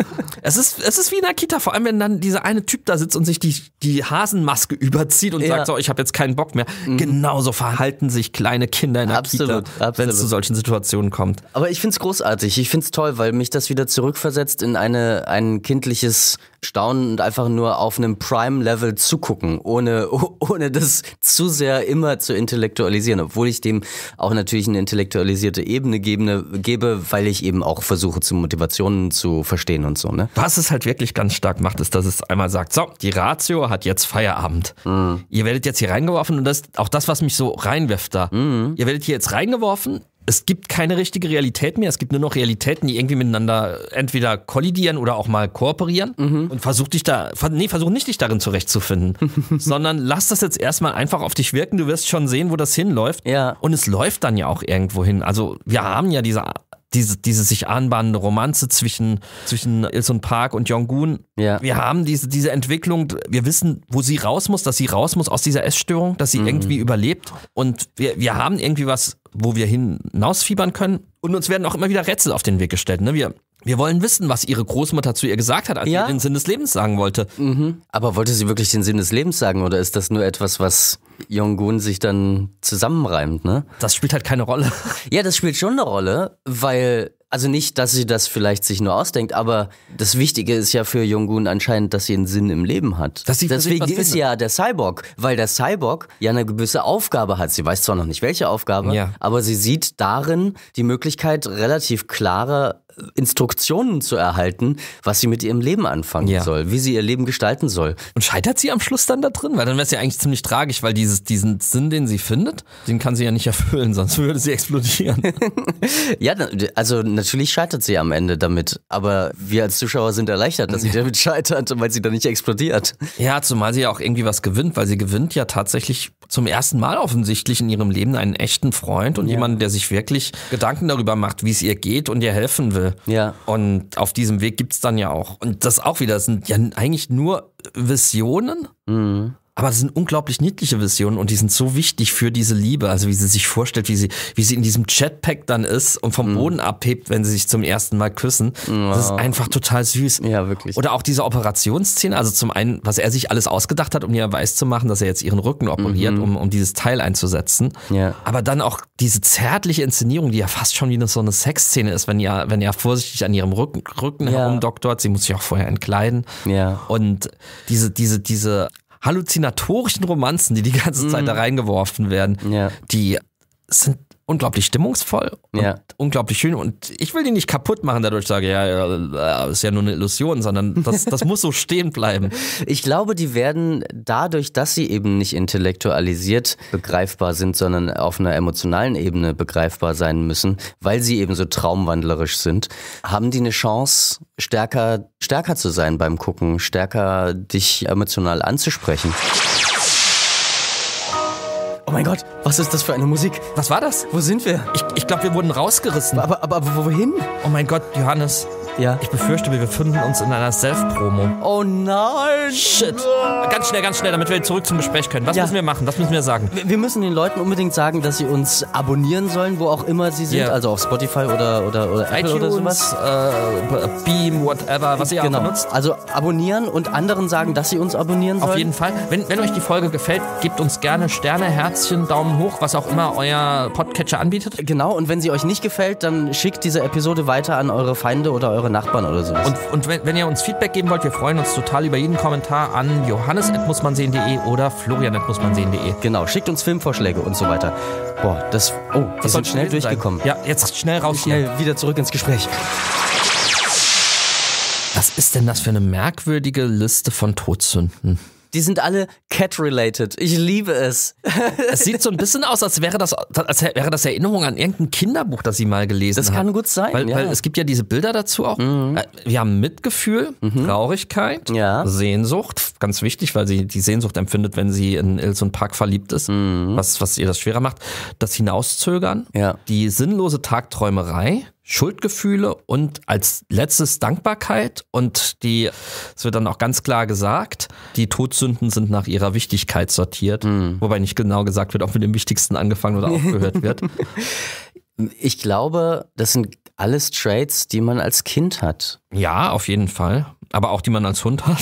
es, ist, es ist wie in der Kita, vor allem wenn dann dieser eine Typ da sitzt und sich die, die Hasenmaske überzieht und ja. sagt, so, ich habe jetzt keinen Bock mehr. Mhm. Genauso verhalten sich kleine Kinder in der Kita, wenn es zu solchen Situationen kommt. Aber ich finde es großartig, ich finde es toll, weil mich das wieder zurückversetzt in eine, ein kindliches staunen und einfach nur auf einem Prime-Level zugucken, ohne, ohne das zu sehr immer zu intellektualisieren, obwohl ich dem auch natürlich eine intellektualisierte Ebene gebe, gebe weil ich eben auch versuche, zu Motivationen zu verstehen und so. Ne? Was es halt wirklich ganz stark macht, ist, dass es einmal sagt, so, die Ratio hat jetzt Feierabend. Mhm. Ihr werdet jetzt hier reingeworfen und das ist auch das, was mich so reinwirft da. Mhm. Ihr werdet hier jetzt reingeworfen, es gibt keine richtige Realität mehr. Es gibt nur noch Realitäten, die irgendwie miteinander entweder kollidieren oder auch mal kooperieren. Mhm. Und versuch dich da, nee, versuch nicht, dich darin zurechtzufinden, sondern lass das jetzt erstmal einfach auf dich wirken. Du wirst schon sehen, wo das hinläuft. Ja. Und es läuft dann ja auch irgendwo hin. Also, wir haben ja diese diese, diese sich anbahnende Romanze zwischen, zwischen Ilson Park und Yongun. Ja. Wir haben diese, diese Entwicklung, wir wissen, wo sie raus muss, dass sie raus muss aus dieser Essstörung, dass sie mhm. irgendwie überlebt. Und wir, wir haben irgendwie was, wo wir hinausfiebern können. Und uns werden auch immer wieder Rätsel auf den Weg gestellt. Ne? Wir, wir wollen wissen, was ihre Großmutter zu ihr gesagt hat, als ja? sie den Sinn des Lebens sagen wollte. Mhm. Aber wollte sie wirklich den Sinn des Lebens sagen oder ist das nur etwas, was Jong-un sich dann zusammenreimt, ne? Das spielt halt keine Rolle. Ja, das spielt schon eine Rolle, weil also nicht, dass sie das vielleicht sich nur ausdenkt, aber das Wichtige ist ja für Jong-un anscheinend, dass sie einen Sinn im Leben hat. Dass sie Deswegen ist findet. ja der Cyborg, weil der Cyborg ja eine gewisse Aufgabe hat. Sie weiß zwar noch nicht, welche Aufgabe, ja. aber sie sieht darin die Möglichkeit, relativ klare Instruktionen zu erhalten, was sie mit ihrem Leben anfangen ja. soll, wie sie ihr Leben gestalten soll. Und scheitert sie am Schluss dann da drin? Weil dann wäre es ja eigentlich ziemlich tragisch, weil dieses, diesen Sinn, den sie findet, den kann sie ja nicht erfüllen, sonst würde sie explodieren. ja, also natürlich scheitert sie am Ende damit, aber wir als Zuschauer sind erleichtert, dass sie damit scheitert, weil sie dann nicht explodiert. Ja, zumal sie ja auch irgendwie was gewinnt, weil sie gewinnt ja tatsächlich zum ersten Mal offensichtlich in ihrem Leben einen echten Freund und ja. jemanden, der sich wirklich Gedanken darüber macht, wie es ihr geht und ihr helfen will. Hilfe. Ja. Und auf diesem Weg gibt es dann ja auch. Und das auch wieder, das sind ja eigentlich nur Visionen. Mhm. Aber es sind unglaublich niedliche Visionen und die sind so wichtig für diese Liebe. Also wie sie sich vorstellt, wie sie, wie sie in diesem Jetpack dann ist und vom mhm. Boden abhebt, wenn sie sich zum ersten Mal küssen. Wow. Das ist einfach total süß. Ja, wirklich. Oder auch diese Operationsszene. Also zum einen, was er sich alles ausgedacht hat, um ihr weiß zu machen, dass er jetzt ihren Rücken operiert, mhm. um, um dieses Teil einzusetzen. Ja. Aber dann auch diese zärtliche Inszenierung, die ja fast schon wie so eine Sexszene ist, wenn er, wenn er vorsichtig an ihrem Rücken, Rücken ja. herumdoktort. Sie muss sich auch vorher entkleiden. Ja. Und diese, diese, diese halluzinatorischen Romanzen, die die ganze Zeit mhm. da reingeworfen werden, ja. die sind unglaublich stimmungsvoll und ja. unglaublich schön. Und ich will die nicht kaputt machen, dadurch sage, ja, ja, ist ja nur eine Illusion, sondern das, das muss so stehen bleiben. Ich glaube, die werden dadurch, dass sie eben nicht intellektualisiert begreifbar sind, sondern auf einer emotionalen Ebene begreifbar sein müssen, weil sie eben so traumwandlerisch sind, haben die eine Chance, stärker, stärker zu sein beim Gucken, stärker dich emotional anzusprechen. Oh mein Gott, was ist das für eine Musik? Was war das? Wo sind wir? Ich, ich glaube, wir wurden rausgerissen. Aber, aber, aber wohin? Oh mein Gott, Johannes. Ja. Ich befürchte, wir befinden uns in einer Self-Promo. Oh nein! Shit! Ganz schnell, ganz schnell, damit wir zurück zum Gespräch können. Was ja. müssen wir machen? Was müssen wir sagen? Wir, wir, müssen den Leuten unbedingt sagen, dass sie uns abonnieren sollen, wo auch immer sie sind. Yeah. Also auf Spotify oder, oder, oder Apple iTunes, oder sowas. Äh, Beam, whatever, was ihr genau. auch benutzt. Also abonnieren und anderen sagen, dass sie uns abonnieren sollen. Auf jeden Fall. Wenn, wenn euch die Folge gefällt, gebt uns gerne Sterne her. Herzchen, Daumen hoch, was auch immer euer Podcatcher anbietet. Genau, und wenn sie euch nicht gefällt, dann schickt diese Episode weiter an eure Feinde oder eure Nachbarn oder so. Und, und wenn, wenn, ihr uns Feedback geben wollt, wir freuen uns total über jeden Kommentar an johannes.mussmansehen.de oder florian.mussmansehen.de. Genau, schickt uns Filmvorschläge und so weiter. Boah, das. Oh, wir sind schnell durchgekommen. Sein. Ja, jetzt schnell raus. Schnell hier. wieder zurück ins Gespräch. Was ist denn das für eine merkwürdige Liste von Todsünden? Die sind alle Cat-related. Ich liebe es. es sieht so ein bisschen aus, als wäre das, als wäre das Erinnerung an irgendein Kinderbuch, das sie mal gelesen hat. Das kann hat. gut sein. Weil, ja. weil, es gibt ja diese Bilder dazu auch. Mhm. Äh, wir haben Mitgefühl, mhm. Traurigkeit, ja. Sehnsucht, ganz wichtig, weil sie die Sehnsucht empfindet, wenn sie in Ilse und Park verliebt ist, mhm. was, was ihr das schwerer macht. Das Hinauszögern, ja. die sinnlose Tagträumerei, Schuldgefühle und als letztes Dankbarkeit und die, es wird dann auch ganz klar gesagt, die Todsünden sind nach ihrer Wichtigkeit sortiert, mhm. wobei nicht genau gesagt wird, ob mit dem Wichtigsten angefangen oder aufgehört wird. Ich glaube, das sind alles Traits, die man als Kind hat. Ja, auf jeden Fall. Aber auch die man als Hund hat?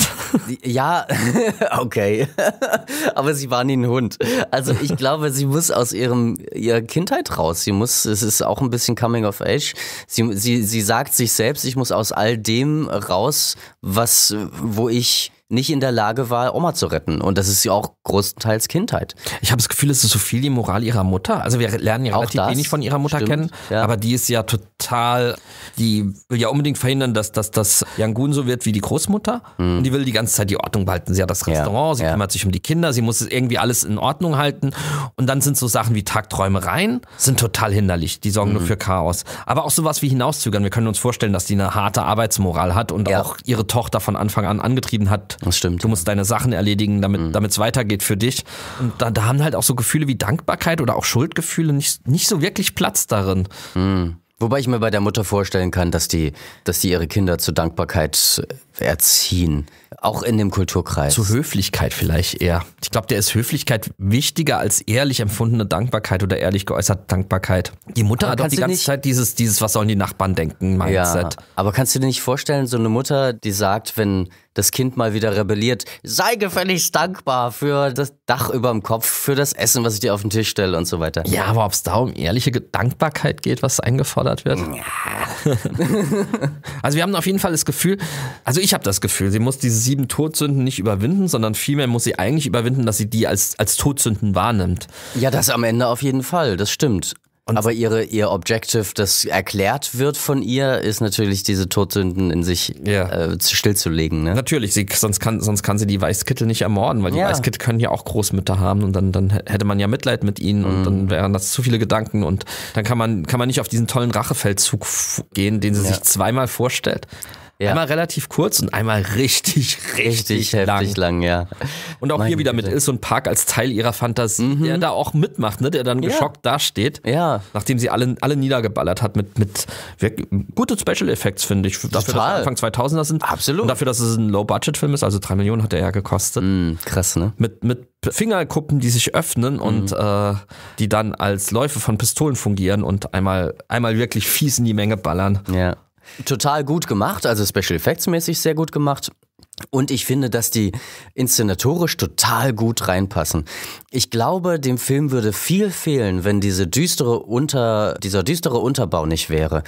Ja, okay. Aber sie war nie ein Hund. Also ich glaube, sie muss aus ihrem, ihrer Kindheit raus. Sie muss, es ist auch ein bisschen Coming of Age. Sie, sie, sie sagt sich selbst, ich muss aus all dem raus, was, wo ich nicht in der Lage war, Oma zu retten. Und das ist ja auch großteils Kindheit. Ich habe das Gefühl, es ist so viel die Moral ihrer Mutter. Also wir lernen ja auch relativ das, wenig von ihrer Mutter stimmt, kennen, ja. aber die ist ja total, die will ja unbedingt verhindern, dass, dass das Yangun so wird wie die Großmutter. Mhm. Und die will die ganze Zeit die Ordnung behalten. Sie hat das Restaurant, ja, sie ja. kümmert sich um die Kinder, sie muss irgendwie alles in Ordnung halten. Und dann sind so Sachen wie Tagträumereien, sind total hinderlich. Die sorgen mhm. nur für Chaos. Aber auch sowas wie Hinauszögern. Wir können uns vorstellen, dass die eine harte Arbeitsmoral hat und auch ihre Tochter von Anfang an angetrieben hat, das stimmt. Du musst deine Sachen erledigen, damit mhm. es weitergeht für dich. Und da, da, haben halt auch so Gefühle wie Dankbarkeit oder auch Schuldgefühle nicht, nicht so wirklich Platz darin. Mhm. Wobei ich mir bei der Mutter vorstellen kann, dass die, dass die ihre Kinder zur Dankbarkeit erziehen. Auch in dem Kulturkreis. Zu Höflichkeit vielleicht eher. Ich glaube, der ist Höflichkeit wichtiger als ehrlich empfundene Dankbarkeit oder ehrlich geäußerte Dankbarkeit. Die Mutter aber hat doch die ganze nicht, Zeit dieses, dieses, was sollen die Nachbarn denken, Mindset. Ja, aber kannst du dir nicht vorstellen, so eine Mutter, die sagt, wenn, das Kind mal wieder rebelliert, sei gefälligst dankbar für das Dach über dem Kopf, für das Essen, was ich dir auf den Tisch stelle und so weiter. Ja, aber ob es da um ehrliche Dankbarkeit geht, was eingefordert wird? Ja. also wir haben auf jeden Fall das Gefühl, also ich habe das Gefühl, sie muss diese sieben Todsünden nicht überwinden, sondern vielmehr muss sie eigentlich überwinden, dass sie die als, als Todsünden wahrnimmt. Ja, das am Ende auf jeden Fall, das stimmt. Und Aber ihre, ihr Objective, das erklärt wird von ihr, ist natürlich, diese Todsünden in sich ja. äh, stillzulegen. Ne? Natürlich, sie, sonst, kann, sonst kann sie die Weißkittel nicht ermorden, weil die ja. Weißkittel können ja auch Großmütter haben und dann, dann hätte man ja Mitleid mit ihnen und mhm. dann wären das zu viele Gedanken und dann kann man, kann man nicht auf diesen tollen Rachefeldzug gehen, den sie ja. sich zweimal vorstellt. Ja. Einmal relativ kurz und einmal richtig, richtig, richtig lang. heftig lang, ja. Und auch Meine hier wieder mit Ilse und Park als Teil ihrer Fantasie, mhm. der da auch mitmacht, ne? der dann geschockt dasteht. Ja. Nachdem sie alle, alle niedergeballert hat mit, mit gute Special Effects, finde ich. Total. Dafür, Total. Anfang 2000er sind. Absolut. Und dafür, dass es ein Low-Budget-Film ist, also drei Millionen hat er ja gekostet. Mhm, krass, ne? Mit, mit Fingerkuppen, die sich öffnen mhm. und äh, die dann als Läufe von Pistolen fungieren und einmal, einmal wirklich fies in die Menge ballern. Ja. Total gut gemacht, also Special Effects mäßig sehr gut gemacht. Und ich finde, dass die inszenatorisch total gut reinpassen. Ich glaube, dem Film würde viel fehlen, wenn diese düstere Unter, dieser düstere Unterbau nicht wäre.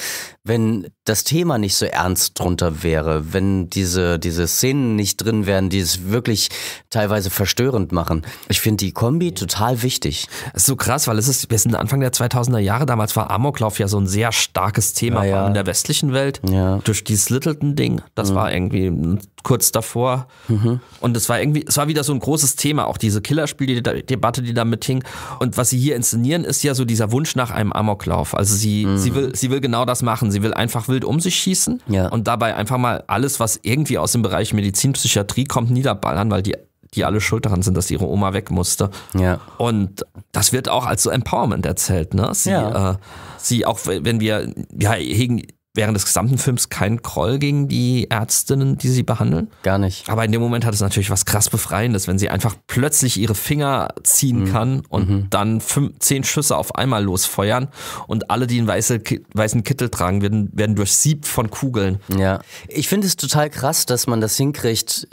Wenn das Thema nicht so ernst drunter wäre. Wenn diese, diese Szenen nicht drin wären, die es wirklich teilweise verstörend machen. Ich finde die Kombi total wichtig. Das ist so krass, weil es ist, wir sind Anfang der 2000er Jahre. Damals war Amoklauf ja so ein sehr starkes Thema ja, ja. in der westlichen Welt. Ja. Durch dieses Littleton-Ding. Das mhm. war irgendwie ein kurz davor. Mhm. Und es war irgendwie, es war wieder so ein großes Thema, auch diese Killerspieldebatte, die da hing. Und was sie hier inszenieren, ist ja so dieser Wunsch nach einem Amoklauf. Also sie, mhm. sie, will, sie will genau das machen. Sie will einfach wild um sich schießen ja. und dabei einfach mal alles, was irgendwie aus dem Bereich Medizin, Psychiatrie kommt, niederballern, weil die die alle schuld daran sind, dass ihre Oma weg musste. Ja. Und das wird auch als so Empowerment erzählt, ne? Sie, ja. äh, sie auch wenn wir ja hegen während des gesamten Films kein Groll gegen die Ärztinnen, die sie behandeln. Gar nicht. Aber in dem Moment hat es natürlich was krass Befreiendes, wenn sie einfach plötzlich ihre Finger ziehen mhm. kann und mhm. dann fünf, zehn Schüsse auf einmal losfeuern und alle, die einen weiße, weißen Kittel tragen, werden, werden durchsiebt von Kugeln. Ja. Ich finde es total krass, dass man das hinkriegt,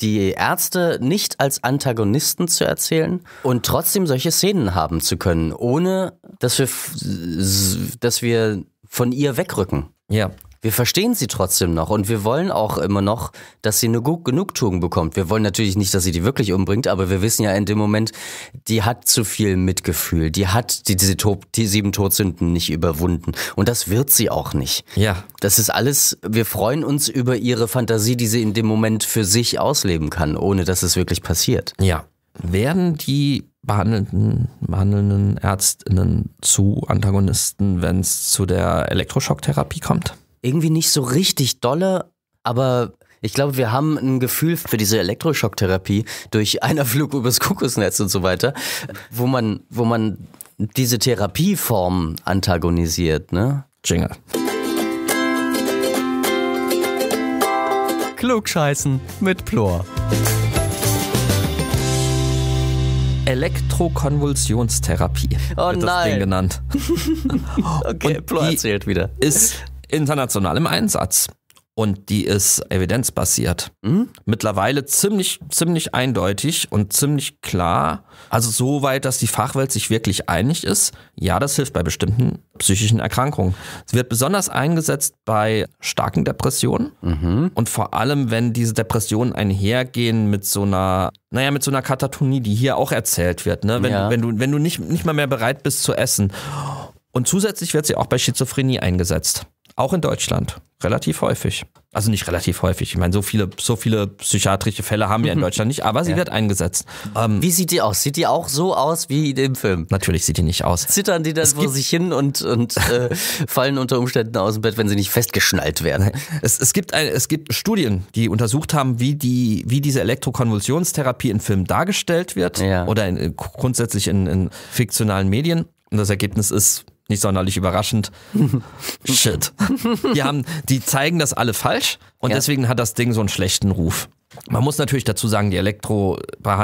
die Ärzte nicht als Antagonisten zu erzählen und trotzdem solche Szenen haben zu können, ohne dass wir, dass wir von ihr wegrücken. Ja. Wir verstehen sie trotzdem noch und wir wollen auch immer noch, dass sie eine gut Genugtuung bekommt. Wir wollen natürlich nicht, dass sie die wirklich umbringt, aber wir wissen ja in dem Moment, die hat zu viel Mitgefühl. Die hat die, diese Top, die sieben Todsünden nicht überwunden und das wird sie auch nicht. Ja. Das ist alles, wir freuen uns über ihre Fantasie, die sie in dem Moment für sich ausleben kann, ohne dass es wirklich passiert. Ja. Werden die behandelnden, behandelnden Ärztinnen zu Antagonisten, wenn es zu der Elektroschocktherapie kommt? Irgendwie nicht so richtig dolle, aber ich glaube, wir haben ein Gefühl für diese Elektroschocktherapie durch einer Flug übers Kokosnetz und so weiter, wo man, wo man diese Therapieform antagonisiert, ne? Jingle. Klugscheißen mit Plor. Elektrokonvulsionstherapie. Oh wird nein. das Ding genannt. okay, Plo erzählt wieder. Ist international im Einsatz und die ist evidenzbasiert. Mhm. Mittlerweile ziemlich, ziemlich eindeutig und ziemlich klar. Also so weit, dass die Fachwelt sich wirklich einig ist. Ja, das hilft bei bestimmten psychischen Erkrankungen. Es wird besonders eingesetzt bei starken Depressionen mhm. und vor allem, wenn diese Depressionen einhergehen mit so einer, naja, mit so einer Katatonie, die hier auch erzählt wird. Ne? Wenn, ja. wenn du, wenn du nicht, nicht mal mehr bereit bist zu essen. Und zusätzlich wird sie auch bei Schizophrenie eingesetzt. Auch in Deutschland. Relativ häufig. Also nicht relativ häufig. Ich meine, so viele, so viele psychiatrische Fälle haben wir in mhm. Deutschland nicht, aber sie ja. wird eingesetzt. Ähm, wie sieht die aus? Sieht die auch so aus wie im Film? Natürlich sieht die nicht aus. Zittern die dann vor sich hin und, und äh, fallen unter Umständen aus dem Bett, wenn sie nicht festgeschnallt werden. Es, es, gibt, ein, es gibt Studien, die untersucht haben, wie, die, wie diese Elektrokonvulsionstherapie in Filmen dargestellt wird ja. oder in, grundsätzlich in, in fiktionalen Medien. Und das Ergebnis ist, nicht sonderlich überraschend. Shit. Die, haben, die zeigen das alle falsch und ja. deswegen hat das Ding so einen schlechten Ruf. Man muss natürlich dazu sagen, die, Elektro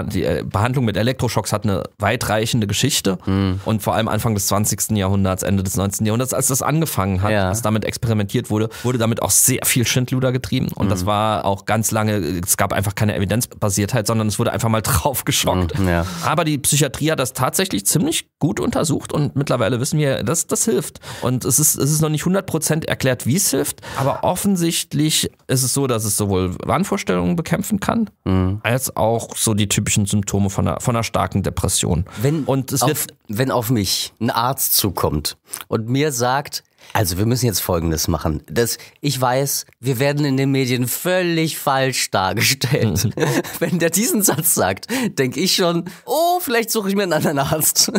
die äh, Behandlung mit Elektroschocks hat eine weitreichende Geschichte mhm. und vor allem Anfang des 20. Jahrhunderts, Ende des 19. Jahrhunderts, als das angefangen hat, ja. als damit experimentiert wurde, wurde damit auch sehr viel Schindluder getrieben und mhm. das war auch ganz lange, es gab einfach keine Evidenzbasiertheit, sondern es wurde einfach mal draufgeschockt. Mhm, ja. Aber die Psychiatrie hat das tatsächlich ziemlich gut untersucht und mittlerweile wissen wir, dass das hilft. Und es ist, es ist noch nicht 100% erklärt, wie es hilft, aber offensichtlich ist es so, dass es sowohl Wahnvorstellungen bekämpft, bekämpfen kann, mhm. als auch so die typischen Symptome von einer, von einer starken Depression. Wenn, und es auf, wird, wenn auf mich ein Arzt zukommt und mir sagt, also wir müssen jetzt Folgendes machen. Das, ich weiß, wir werden in den Medien völlig falsch dargestellt. Mhm. Wenn der diesen Satz sagt, denke ich schon, oh, vielleicht suche ich mir einen anderen Arzt.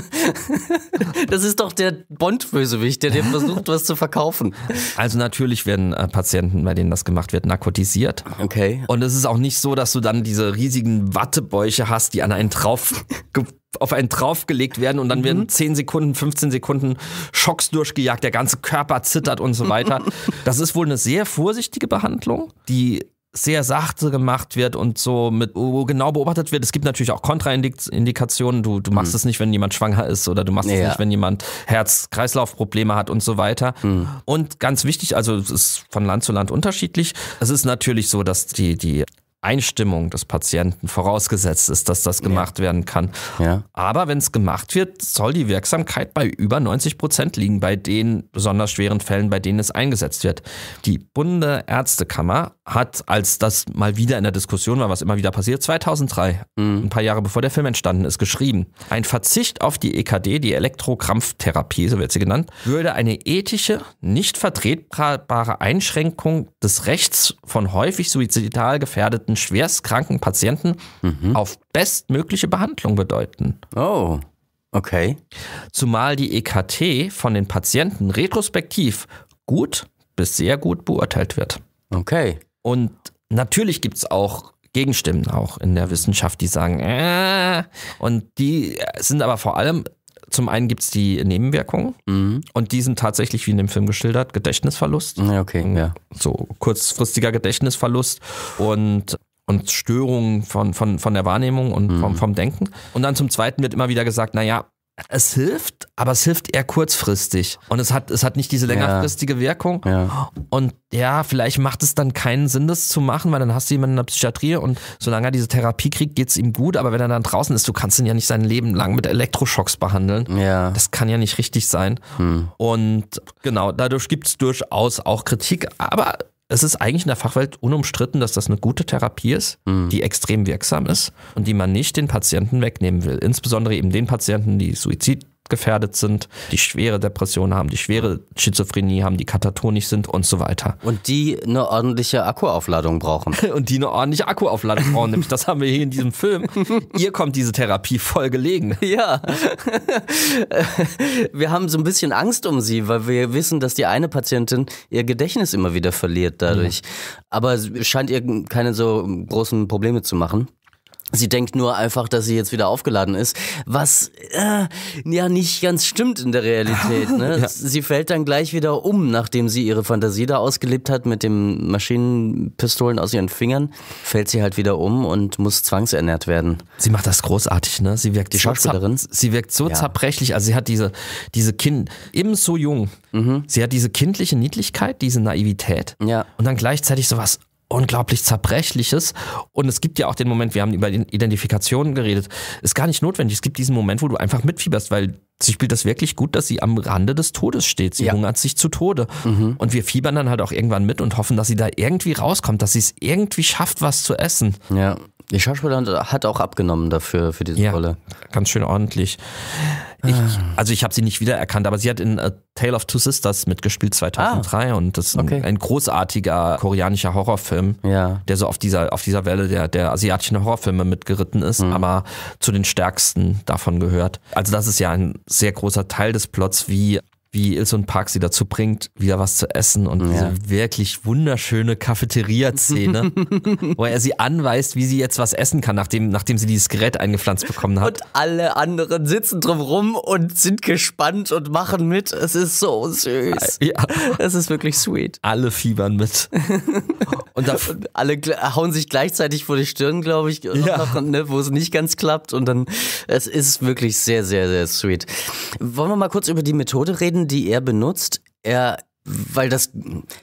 das ist doch der Bond-Bösewicht, der dir versucht, was zu verkaufen. Also natürlich werden äh, Patienten, bei denen das gemacht wird, narkotisiert. Okay. Und es ist auch nicht so, dass du dann diese riesigen Wattebäuche hast, die an einen drauf auf einen draufgelegt werden und dann mhm. werden 10 Sekunden, 15 Sekunden Schocks durchgejagt, der ganze Körper zittert und so weiter. das ist wohl eine sehr vorsichtige Behandlung, die sehr sachte gemacht wird und so mit wo genau beobachtet wird. Es gibt natürlich auch Kontraindikationen. Du, du machst mhm. es nicht, wenn jemand schwanger ist oder du machst ja. es nicht, wenn jemand Herz-Kreislauf-Probleme hat und so weiter. Mhm. Und ganz wichtig, also es ist von Land zu Land unterschiedlich. Es ist natürlich so, dass die, die Einstimmung des Patienten vorausgesetzt ist, dass das gemacht ja. werden kann. Ja. Aber wenn es gemacht wird, soll die Wirksamkeit bei über 90 Prozent liegen, bei den besonders schweren Fällen, bei denen es eingesetzt wird. Die Bundesärztekammer hat, als das mal wieder in der Diskussion war, was immer wieder passiert, 2003, mhm. ein paar Jahre bevor der Film entstanden ist, geschrieben, ein Verzicht auf die EKD, die Elektrokrampftherapie, so wird sie genannt, würde eine ethische, nicht vertretbare Einschränkung des Rechts von häufig suizidal gefährdeten einen schwerstkranken Patienten mhm. auf bestmögliche Behandlung bedeuten. Oh, okay. Zumal die EKT von den Patienten retrospektiv gut bis sehr gut beurteilt wird. Okay. Und natürlich gibt es auch Gegenstimmen auch in der Wissenschaft, die sagen, äh, und die sind aber vor allem, zum einen gibt es die Nebenwirkungen mhm. und die sind tatsächlich wie in dem Film geschildert, Gedächtnisverlust. Okay, ja. So kurzfristiger Gedächtnisverlust und und Störungen von, von, von der Wahrnehmung und mhm. vom, vom Denken. Und dann zum Zweiten wird immer wieder gesagt, naja, es hilft, aber es hilft eher kurzfristig. Und es hat, es hat nicht diese längerfristige ja. Wirkung. Ja. Und ja, vielleicht macht es dann keinen Sinn, das zu machen, weil dann hast du jemanden in der Psychiatrie und solange er diese Therapie kriegt, geht es ihm gut. Aber wenn er dann draußen ist, du kannst ihn ja nicht sein Leben lang mit Elektroschocks behandeln. Ja. Das kann ja nicht richtig sein. Hm. Und genau, dadurch gibt es durchaus auch Kritik. Aber es ist eigentlich in der Fachwelt unumstritten, dass das eine gute Therapie ist, mhm. die extrem wirksam ist und die man nicht den Patienten wegnehmen will. Insbesondere eben den Patienten, die Suizid gefährdet sind, die schwere Depressionen haben, die schwere Schizophrenie haben, die katatonisch sind und so weiter. Und die eine ordentliche Akkuaufladung brauchen. und die eine ordentliche Akkuaufladung brauchen, nämlich das haben wir hier in diesem Film. Ihr kommt diese Therapie voll gelegen. Ja. wir haben so ein bisschen Angst um sie, weil wir wissen, dass die eine Patientin ihr Gedächtnis immer wieder verliert dadurch. Mhm. Aber scheint ihr keine so großen Probleme zu machen. Sie denkt nur einfach, dass sie jetzt wieder aufgeladen ist, was äh, ja nicht ganz stimmt in der Realität. Ne? ja. Sie fällt dann gleich wieder um, nachdem sie ihre Fantasie da ausgelebt hat mit den Maschinenpistolen aus ihren Fingern, fällt sie halt wieder um und muss zwangsernährt werden. Sie macht das großartig, ne? Sie wirkt die so Schauspielerin. Sie wirkt so ja. zerbrechlich, also sie hat diese diese Kind eben jung. Mhm. Sie hat diese kindliche Niedlichkeit, diese Naivität. Ja. Und dann gleichzeitig sowas unglaublich Zerbrechliches. Und es gibt ja auch den Moment, wir haben über Identifikationen geredet, ist gar nicht notwendig. Es gibt diesen Moment, wo du einfach mitfieberst, weil sie spielt das wirklich gut, dass sie am Rande des Todes steht. Sie ja. hungert sich zu Tode. Mhm. Und wir fiebern dann halt auch irgendwann mit und hoffen, dass sie da irgendwie rauskommt, dass sie es irgendwie schafft, was zu essen. Ja. Die Schauspielerin hat auch abgenommen dafür, für diese ja, Rolle. Ganz schön ordentlich. Ich, ah. also ich habe sie nicht wiedererkannt, aber sie hat in A äh, Tale of Two Sisters mitgespielt 2003 ah, und das ist okay. ein, ein, großartiger koreanischer Horrorfilm, ja. der so auf dieser, auf dieser Welle der, der asiatischen Horrorfilme mitgeritten ist, mhm. aber zu den stärksten davon gehört. Also das ist ja ein sehr großer Teil des Plots, wie wie Ilse und Park sie dazu bringt, wieder was zu essen und ja. diese wirklich wunderschöne Cafeteria-Szene, wo er sie anweist, wie sie jetzt was essen kann, nachdem, nachdem sie dieses Gerät eingepflanzt bekommen hat. Und alle anderen sitzen drumrum und sind gespannt und machen mit. Es ist so süß. Ja. Es ist wirklich sweet. Alle fiebern mit. und, und alle hauen sich gleichzeitig vor die Stirn, glaube ich, ja. noch, ne, wo es nicht ganz klappt. Und dann, es ist wirklich sehr, sehr, sehr sweet. Wollen wir mal kurz über die Methode reden, die er benutzt, er, weil das,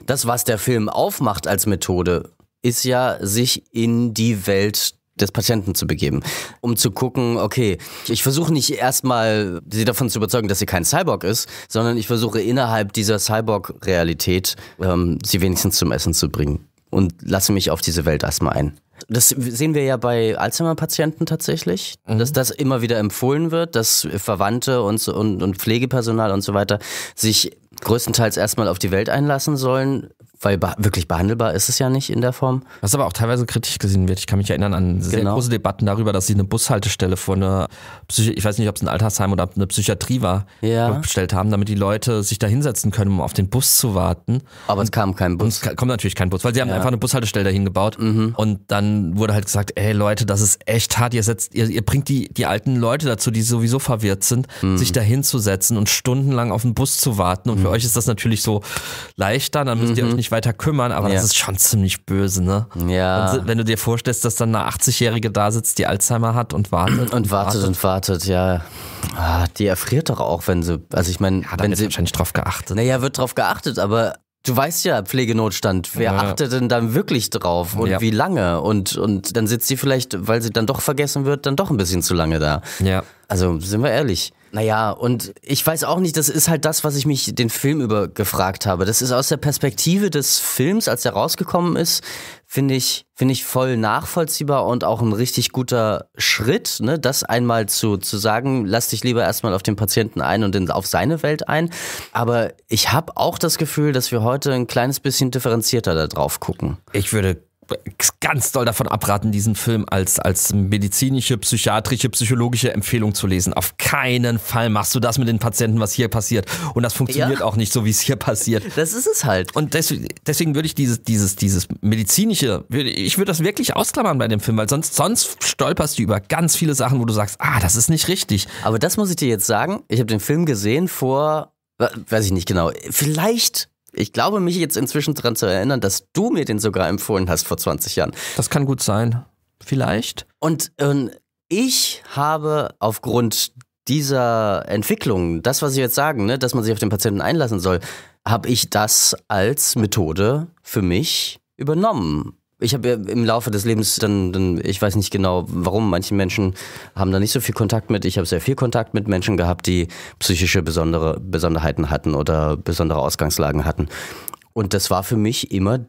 das, was der Film aufmacht als Methode, ist ja, sich in die Welt des Patienten zu begeben, um zu gucken, okay, ich versuche nicht erstmal sie davon zu überzeugen, dass sie kein Cyborg ist, sondern ich versuche innerhalb dieser Cyborg-Realität ähm, sie wenigstens zum Essen zu bringen und lasse mich auf diese Welt erstmal ein. Das sehen wir ja bei Alzheimer-Patienten tatsächlich, mhm. dass das immer wieder empfohlen wird, dass Verwandte und, und, und Pflegepersonal und so weiter sich größtenteils erstmal auf die Welt einlassen sollen, weil be wirklich behandelbar ist es ja nicht in der Form. Was aber auch teilweise kritisch gesehen wird. Ich kann mich erinnern an sehr genau. große Debatten darüber, dass sie eine Bushaltestelle vor einer Psychi ich weiß nicht, ob es ein Altersheim oder eine Psychiatrie war, ja. bestellt haben, damit die Leute sich da hinsetzen können, um auf den Bus zu warten. Aber und, es kam kein Bus. Und es kommt natürlich kein Bus, weil sie haben ja. einfach eine Bushaltestelle dahin gebaut mhm. und dann wurde halt gesagt, ey Leute, das ist echt hart, ihr setzt, ihr, ihr bringt die, die alten Leute dazu, die sowieso verwirrt sind, mhm. sich da hinzusetzen und stundenlang auf den Bus zu warten. Und mhm. für euch ist das natürlich so leichter, dann müsst ihr mhm. euch nicht weiter kümmern, aber ja. das ist schon ziemlich böse, ne? Ja. Und wenn du dir vorstellst, dass dann eine 80-Jährige da sitzt, die Alzheimer hat und wartet. Und, und wartet, wartet, und wartet, ja. Ah, die erfriert doch auch, wenn sie, also ich meine, ja, wenn wird sie wahrscheinlich drauf geachtet. Naja, wird drauf geachtet, aber du weißt ja, Pflegenotstand, wer ja. achtet denn dann wirklich drauf und ja. wie lange? Und, und dann sitzt sie vielleicht, weil sie dann doch vergessen wird, dann doch ein bisschen zu lange da. Ja. Also sind wir ehrlich. Naja, und ich weiß auch nicht, das ist halt das, was ich mich den Film über gefragt habe. Das ist aus der Perspektive des Films, als er rausgekommen ist, finde ich, finde ich voll nachvollziehbar und auch ein richtig guter Schritt, ne, das einmal zu, zu sagen, lass dich lieber erstmal auf den Patienten ein und in, auf seine Welt ein. Aber ich habe auch das Gefühl, dass wir heute ein kleines bisschen differenzierter da drauf gucken. Ich würde ganz doll davon abraten, diesen Film als, als medizinische, psychiatrische, psychologische Empfehlung zu lesen. Auf keinen Fall machst du das mit den Patienten, was hier passiert. Und das funktioniert ja. auch nicht so, wie es hier passiert. Das ist es halt. Und deswegen, deswegen würde ich dieses, dieses, dieses medizinische, ich würde das wirklich ausklammern bei dem Film, weil sonst, sonst stolperst du über ganz viele Sachen, wo du sagst, ah, das ist nicht richtig. Aber das muss ich dir jetzt sagen. Ich habe den Film gesehen vor, weiß ich nicht genau, vielleicht ich glaube, mich jetzt inzwischen daran zu erinnern, dass du mir den sogar empfohlen hast vor 20 Jahren. Das kann gut sein. Vielleicht. Und ähm, ich habe aufgrund dieser Entwicklung, das, was Sie jetzt sagen, ne, dass man sich auf den Patienten einlassen soll, habe ich das als Methode für mich übernommen. Ich habe im Laufe des Lebens dann, dann, ich weiß nicht genau, warum manche Menschen haben da nicht so viel Kontakt mit. Ich habe sehr viel Kontakt mit Menschen gehabt, die psychische besondere Besonderheiten hatten oder besondere Ausgangslagen hatten. Und das war für mich immer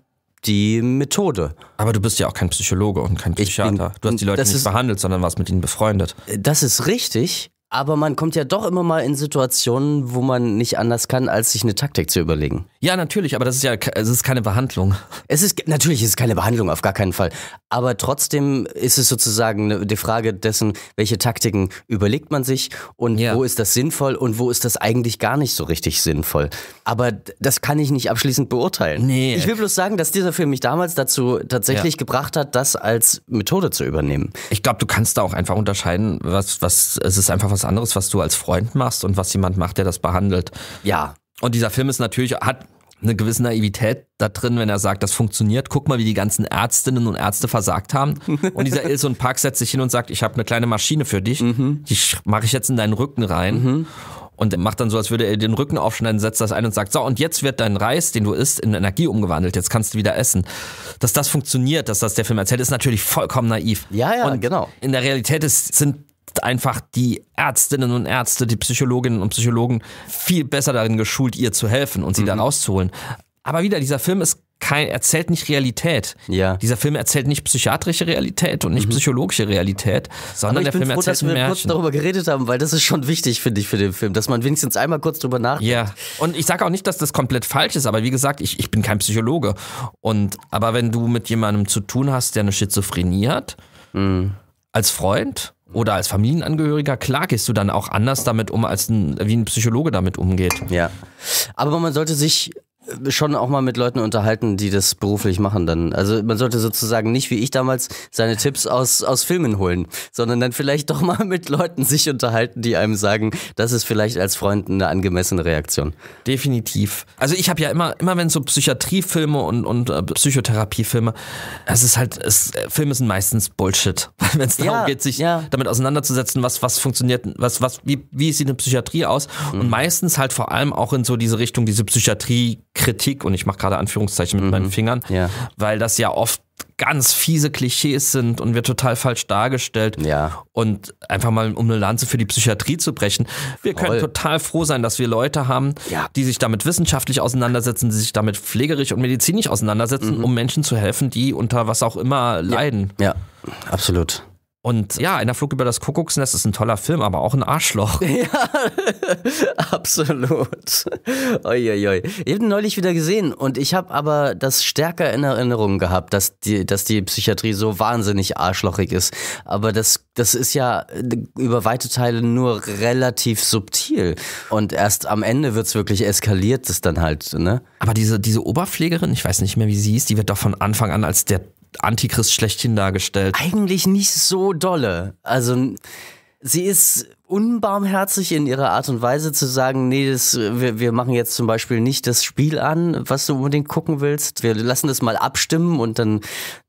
die Methode. Aber du bist ja auch kein Psychologe und kein Psychiater. Bin, du hast die Leute nicht ist, behandelt, sondern warst mit ihnen befreundet. Das ist richtig aber man kommt ja doch immer mal in Situationen, wo man nicht anders kann, als sich eine Taktik zu überlegen. Ja, natürlich, aber das ist ja es ist keine Behandlung. Es ist natürlich ist es keine Behandlung auf gar keinen Fall, aber trotzdem ist es sozusagen ne, die Frage dessen, welche Taktiken überlegt man sich und ja. wo ist das sinnvoll und wo ist das eigentlich gar nicht so richtig sinnvoll. Aber das kann ich nicht abschließend beurteilen. Nee. Ich will bloß sagen, dass dieser Film mich damals dazu tatsächlich ja. gebracht hat, das als Methode zu übernehmen. Ich glaube, du kannst da auch einfach unterscheiden, was was es ist einfach was was anderes, was du als Freund machst und was jemand macht, der das behandelt. Ja. Und dieser Film ist natürlich, hat eine gewisse Naivität da drin, wenn er sagt, das funktioniert. Guck mal, wie die ganzen Ärztinnen und Ärzte versagt haben. Und dieser Ilson Park setzt sich hin und sagt, ich habe eine kleine Maschine für dich, mhm. die mache ich jetzt in deinen Rücken rein. Mhm. Und macht dann so, als würde er den Rücken aufschneiden, setzt das ein und sagt, so, und jetzt wird dein Reis, den du isst, in Energie umgewandelt, jetzt kannst du wieder essen. Dass das funktioniert, dass das der Film erzählt, ist natürlich vollkommen naiv. Ja, ja, und genau. In der Realität ist, sind einfach die Ärztinnen und Ärzte, die Psychologinnen und Psychologen viel besser darin geschult, ihr zu helfen und sie mhm. da rauszuholen. Aber wieder, dieser Film ist kein, erzählt nicht Realität. Ja. Dieser Film erzählt nicht psychiatrische Realität und nicht mhm. psychologische Realität, sondern der Film froh, erzählt dass wir kurz darüber geredet haben, weil das ist schon wichtig, finde ich, für den Film, dass man wenigstens einmal kurz drüber nachdenkt. Ja. Und ich sage auch nicht, dass das komplett falsch ist, aber wie gesagt, ich, ich bin kein Psychologe. Und aber wenn du mit jemandem zu tun hast, der eine Schizophrenie hat, mhm. als Freund, oder als Familienangehöriger, klar gehst du dann auch anders damit um, als ein, wie ein Psychologe damit umgeht. Ja. Aber man sollte sich schon auch mal mit Leuten unterhalten, die das beruflich machen dann. Also man sollte sozusagen nicht wie ich damals seine Tipps aus, aus Filmen holen, sondern dann vielleicht doch mal mit Leuten sich unterhalten, die einem sagen, das ist vielleicht als Freund eine angemessene Reaktion. Definitiv. Also ich habe ja immer, immer wenn so Psychiatriefilme und, und äh, Psychotherapiefilme, es ist halt, es, äh, Filme sind meistens Bullshit. Wenn es darum ja, geht, sich ja. damit auseinanderzusetzen, was, was funktioniert, was, was, wie, wie sieht eine Psychiatrie aus? Mhm. Und meistens halt vor allem auch in so diese Richtung, diese Psychiatrie Kritik, und ich mache gerade Anführungszeichen mit mhm. meinen Fingern, ja. weil das ja oft ganz fiese Klischees sind und wird total falsch dargestellt. Ja. Und einfach mal, um eine Lanze für die Psychiatrie zu brechen. Wir Voll. können total froh sein, dass wir Leute haben, ja. die sich damit wissenschaftlich auseinandersetzen, die sich damit pflegerisch und medizinisch auseinandersetzen, mhm. um Menschen zu helfen, die unter was auch immer leiden. Ja, absolut. Und ja, einer flog über das Kuckucksnest ist ein toller Film, aber auch ein Arschloch. Ja, absolut. Uiuiui. Ich habe ihn neulich wieder gesehen und ich habe aber das stärker in Erinnerung gehabt, dass die, dass die Psychiatrie so wahnsinnig arschlochig ist. Aber das, das ist ja äh, über weite Teile nur relativ subtil. Und erst am Ende wird's wirklich eskaliert, das dann halt, ne? Aber diese, diese Oberpflegerin, ich weiß nicht mehr, wie sie ist, die wird doch von Anfang an als der Antichrist schlechthin dargestellt. Eigentlich nicht so dolle. Also sie ist unbarmherzig in ihrer Art und Weise zu sagen, nee, das, wir, wir machen jetzt zum Beispiel nicht das Spiel an, was du unbedingt gucken willst. Wir lassen das mal abstimmen und dann,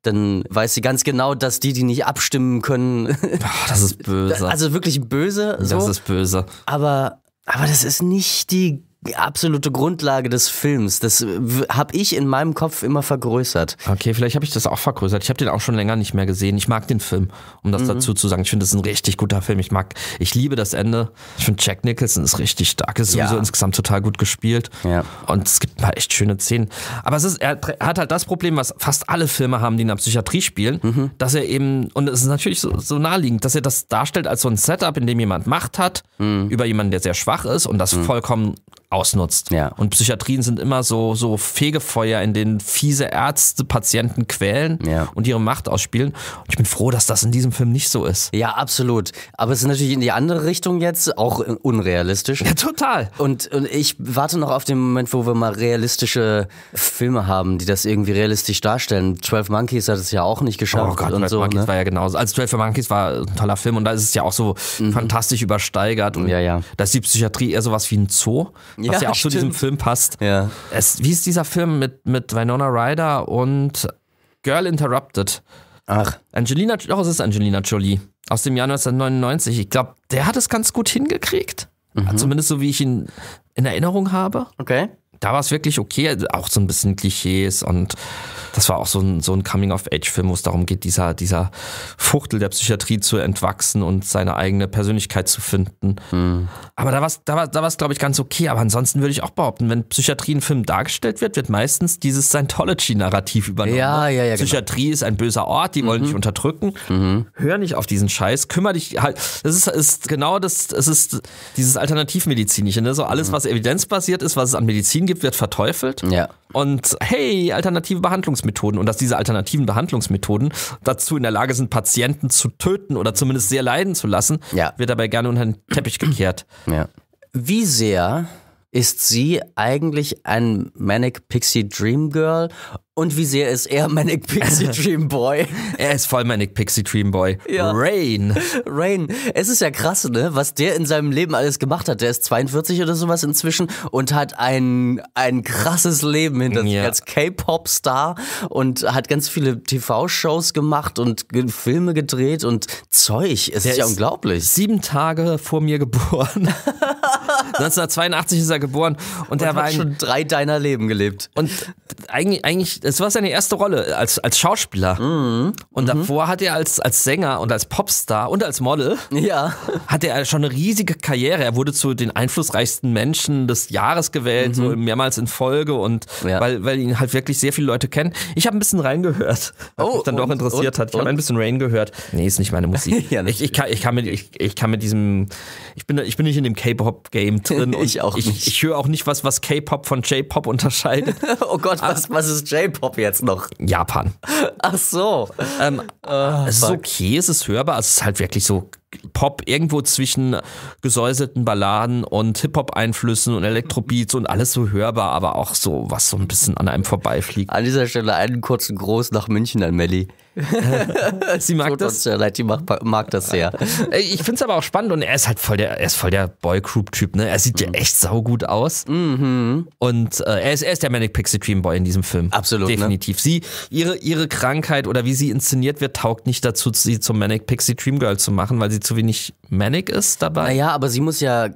dann weiß sie ganz genau, dass die, die nicht abstimmen können. Ach, das ist böse. Also wirklich böse. So. Das ist böse. Aber, aber das ist nicht die absolute Grundlage des Films. Das äh, habe ich in meinem Kopf immer vergrößert. Okay, vielleicht habe ich das auch vergrößert. Ich habe den auch schon länger nicht mehr gesehen. Ich mag den Film, um das mhm. dazu zu sagen. Ich finde, das ist ein richtig guter Film. Ich mag, ich liebe das Ende. Ich finde, Jack Nicholson ist richtig stark. Ist ja. sowieso insgesamt total gut gespielt. Ja. Und es gibt mal echt schöne Szenen. Aber es ist, er hat halt das Problem, was fast alle Filme haben, die in der Psychiatrie spielen, mhm. dass er eben, und es ist natürlich so, so, naheliegend, dass er das darstellt als so ein Setup, in dem jemand Macht hat, mhm. über jemanden, der sehr schwach ist und das mhm. vollkommen ausnutzt. Ja. Und Psychiatrien sind immer so, so Fegefeuer, in denen fiese Ärzte Patienten quälen ja. und ihre Macht ausspielen. Und ich bin froh, dass das in diesem Film nicht so ist. Ja, absolut. Aber es ist natürlich in die andere Richtung jetzt auch unrealistisch. Ja, total. Und, und ich warte noch auf den Moment, wo wir mal realistische Filme haben, die das irgendwie realistisch darstellen. 12 Monkeys hat es ja auch nicht geschafft. Oh Gott, und 12 so, Monkeys ne? war ja genauso. Also 12 Monkeys war ein toller Film und da ist es ja auch so mhm. fantastisch übersteigert. Und ja, ja. da ist die Psychiatrie eher sowas wie ein Zoo was ja, ja auch stimmt. zu diesem Film passt. Ja. Es, wie ist dieser Film mit, mit Winona Ryder und Girl Interrupted? Ach. Angelina, doch, es ist Angelina Jolie aus dem Jahr 1999. Ich glaube, der hat es ganz gut hingekriegt. Mhm. Zumindest so, wie ich ihn in Erinnerung habe. Okay da war es wirklich okay, auch so ein bisschen Klischees und das war auch so ein, so ein Coming-of-Age-Film, wo es darum geht, dieser, dieser Fuchtel der Psychiatrie zu entwachsen und seine eigene Persönlichkeit zu finden. Mhm. Aber da war es, da war, da glaube ich, ganz okay. Aber ansonsten würde ich auch behaupten, wenn Psychiatrie in Filmen dargestellt wird, wird meistens dieses Scientology-Narrativ übernommen. Ja, ja, ja, genau. Psychiatrie genau. ist ein böser Ort, die mhm. wollen dich unterdrücken. Mhm. Hör nicht auf diesen Scheiß, kümmere dich halt. Das ist, ist genau das, es ist dieses Alternativmedizinische, ne? So alles, mhm. was evidenzbasiert ist, was es an Medizin gibt, gibt, wird verteufelt. Ja. Und hey, alternative Behandlungsmethoden. Und dass diese alternativen Behandlungsmethoden dazu in der Lage sind, Patienten zu töten oder zumindest sehr leiden zu lassen, ja. wird dabei gerne unter den Teppich gekehrt. Ja. Wie sehr ist sie eigentlich ein Manic Pixie Dream Girl und wie sehr ist er Manic Pixie Dream Boy? er ist voll Manic Pixie Dream Boy. Ja. Rain. Rain. Es ist ja krass, ne? Was der in seinem Leben alles gemacht hat. Der ist 42 oder sowas inzwischen und hat ein, ein krasses Leben hinter sich als K-Pop-Star und hat ganz viele TV-Shows gemacht und Filme gedreht und Zeug. Es der ist ja ist unglaublich. Sieben Tage vor mir geboren. 1982 ist er geboren und, und er hat war ein, schon drei deiner Leben gelebt. Und eigentlich, eigentlich es war seine erste Rolle als, als Schauspieler. Mhm. Und mhm. davor hat er als, als Sänger und als Popstar und als Model ja. hatte er schon eine riesige Karriere. Er wurde zu den einflussreichsten Menschen des Jahres gewählt, mhm. so mehrmals in Folge und ja. weil, weil ihn halt wirklich sehr viele Leute kennen. Ich habe ein bisschen reingehört, was oh, mich dann und, doch interessiert und, hat. Ich habe ein bisschen Rain gehört. Nee, ist nicht meine Musik. ja, ich, ich, kann, ich, kann mit, ich, ich kann mit diesem, ich bin, ich bin nicht in dem K-Pop-Game drin. ich auch nicht. Ich, ich höre auch nicht was, was K-Pop von J-Pop unterscheidet. oh Gott, was, was ist J-Pop? K-Pop jetzt noch? Japan. Ach so. Ähm, oh, es ist okay, es ist hörbar, es ist halt wirklich so Pop irgendwo zwischen gesäuselten Balladen und Hip-Hop-Einflüssen und Elektrobeats und alles so hörbar, aber auch so, was so ein bisschen an einem vorbeifliegt. An dieser Stelle einen kurzen Gruß nach München an Melli. Sie mag das. Leid, die mag, mag das sehr. Ich finde es aber auch spannend und er ist halt voll der, er ist voll der Boy-Group-Typ, ne? Er sieht mhm. ja echt saugut aus. Mhm. Und äh, er, ist, er ist der Manic Pixie Dream Boy in diesem Film. Absolut. Ne? Definitiv. Ne? Sie, ihre, ihre Krankheit oder wie sie inszeniert wird, taugt nicht dazu, sie zum Manic Pixie Dream Girl zu machen, weil sie zu wenig Manic ist dabei. Naja, aber sie muss ja äh,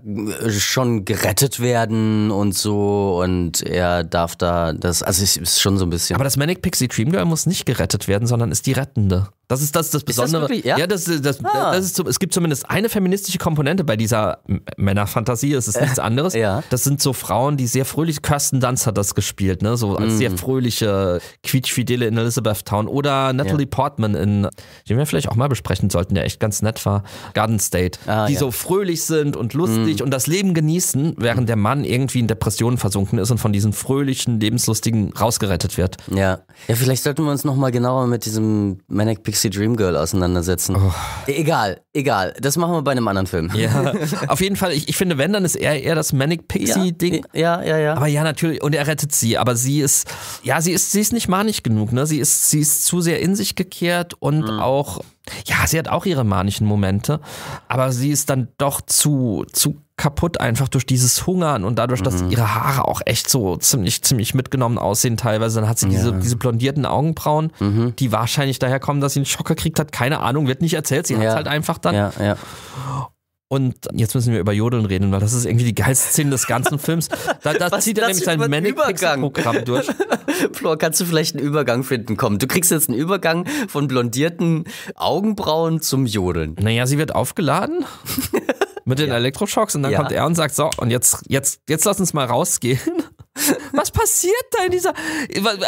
schon gerettet werden und so und er darf da das, also es ist schon so ein bisschen. Aber das Manic Pixie Dream Girl muss nicht gerettet werden, sondern ist die die Rettende. Das ist das, das Besondere. Ist das wirklich, ja, ja das, das, ah. das, ist, es gibt zumindest eine feministische Komponente bei dieser Männerfantasie, es ist äh, nichts anderes. ja. Das sind so Frauen, die sehr fröhlich, Kirsten Dunst hat das gespielt, ne? so als mm. sehr fröhliche, quietschfidele in Elizabeth Town oder Natalie ja. Portman in, den wir vielleicht auch mal besprechen sollten, der echt ganz nett war, Garden State, ah, die ja. so fröhlich sind und lustig mm. und das Leben genießen, während der Mann irgendwie in Depressionen versunken ist und von diesen fröhlichen, lebenslustigen rausgerettet wird. Ja, ja vielleicht sollten wir uns nochmal genauer mit diesem Manic Pixel Sexy Dream Girl auseinandersetzen. Oh. Egal, egal. Das machen wir bei einem anderen Film. Ja, auf jeden Fall. Ich, ich finde, wenn, dann ist er eher das Manic Pixie-Ding. Ja, ja, ja, ja. Aber ja, natürlich. Und er rettet sie. Aber sie ist, ja, sie ist, sie ist nicht manisch genug. Ne? Sie, ist, sie ist zu sehr in sich gekehrt und mhm. auch, ja, sie hat auch ihre manischen Momente. Aber sie ist dann doch zu, zu kaputt einfach durch dieses Hungern und dadurch, mhm. dass ihre Haare auch echt so ziemlich, ziemlich mitgenommen aussehen teilweise. Dann hat sie ja. diese, blondierten Augenbrauen, mhm. die wahrscheinlich daher kommen, dass sie einen Schock gekriegt hat. Keine Ahnung, wird nicht erzählt. Sie ja. hat es halt einfach dann. Ja, ja. Und jetzt müssen wir über Jodeln reden, weil das ist irgendwie die geilste Szene des ganzen Films. Da, da zieht er nämlich sein Manic-Programm durch. Flor, kannst du vielleicht einen Übergang finden? Komm, du kriegst jetzt einen Übergang von blondierten Augenbrauen zum Jodeln. Naja, sie wird aufgeladen. mit den ja. Elektroschocks und dann ja. kommt er und sagt, so, und jetzt, jetzt, jetzt lass uns mal rausgehen. Was passiert da in dieser.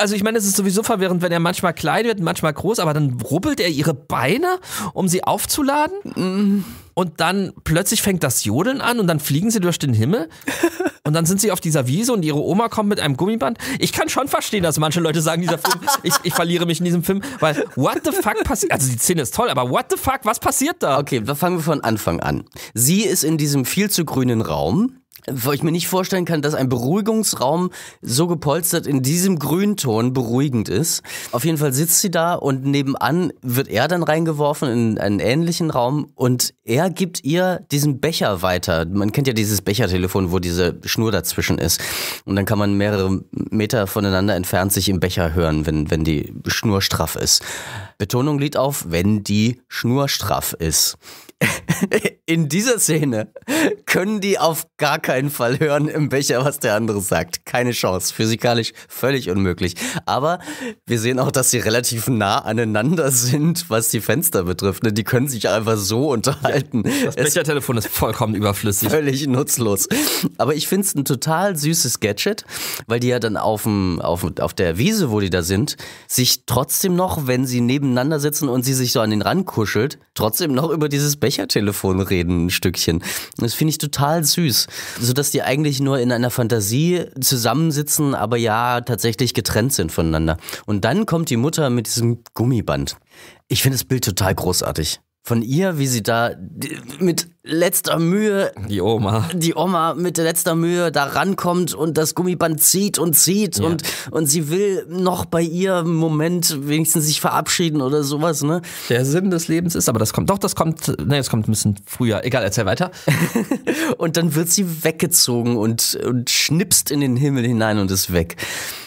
Also, ich meine, es ist sowieso verwirrend, wenn er manchmal klein wird, manchmal groß, aber dann rubbelt er ihre Beine, um sie aufzuladen? Mhm und dann plötzlich fängt das Jodeln an und dann fliegen sie durch den Himmel und dann sind sie auf dieser Wiese und ihre Oma kommt mit einem Gummiband. Ich kann schon verstehen, dass manche Leute sagen, dieser Film, ich, ich verliere mich in diesem Film, weil what the fuck passiert, also die Szene ist toll, aber what the fuck, was passiert da? Okay, fangen wir von Anfang an. Sie ist in diesem viel zu grünen Raum weil ich mir nicht vorstellen kann, dass ein Beruhigungsraum so gepolstert in diesem Grünton beruhigend ist. Auf jeden Fall sitzt sie da und nebenan wird er dann reingeworfen in einen ähnlichen Raum und er gibt ihr diesen Becher weiter. Man kennt ja dieses Bechertelefon, wo diese Schnur dazwischen ist. Und dann kann man mehrere Meter voneinander entfernt sich im Becher hören, wenn, wenn die Schnur straff ist. Betonung liegt auf, wenn die Schnur straff ist in dieser Szene können die auf gar keinen Fall hören im Becher, was der andere sagt. Keine Chance. Physikalisch völlig unmöglich. Aber wir sehen auch, dass sie relativ nah aneinander sind, was die Fenster betrifft. Ne? Die können sich einfach so unterhalten. Ja, das Bechertelefon ist vollkommen überflüssig. Völlig nutzlos. Aber ich finde es ein total süßes Gadget, weil die ja dann auf, dem, auf, auf der Wiese, wo die da sind, sich trotzdem noch, wenn sie nebeneinander sitzen und sie sich so an den Rand kuschelt, trotzdem noch über dieses Becher Sprechertelefon reden ein Stückchen. Das finde ich total süß. Sodass die eigentlich nur in einer Fantasie zusammensitzen, aber ja tatsächlich getrennt sind voneinander. Und dann kommt die Mutter mit diesem Gummiband. Ich finde das Bild total großartig. Von ihr, wie sie da mit letzter Mühe. Die Oma. Die Oma mit letzter Mühe da rankommt und das Gummiband zieht und zieht ja. und, und sie will noch bei ihr im Moment wenigstens sich verabschieden oder sowas, ne? Der Sinn des Lebens ist, aber das kommt, doch, das kommt, ne, das kommt ein bisschen früher. Egal, erzähl weiter. und dann wird sie weggezogen und, und schnipst in den Himmel hinein und ist weg.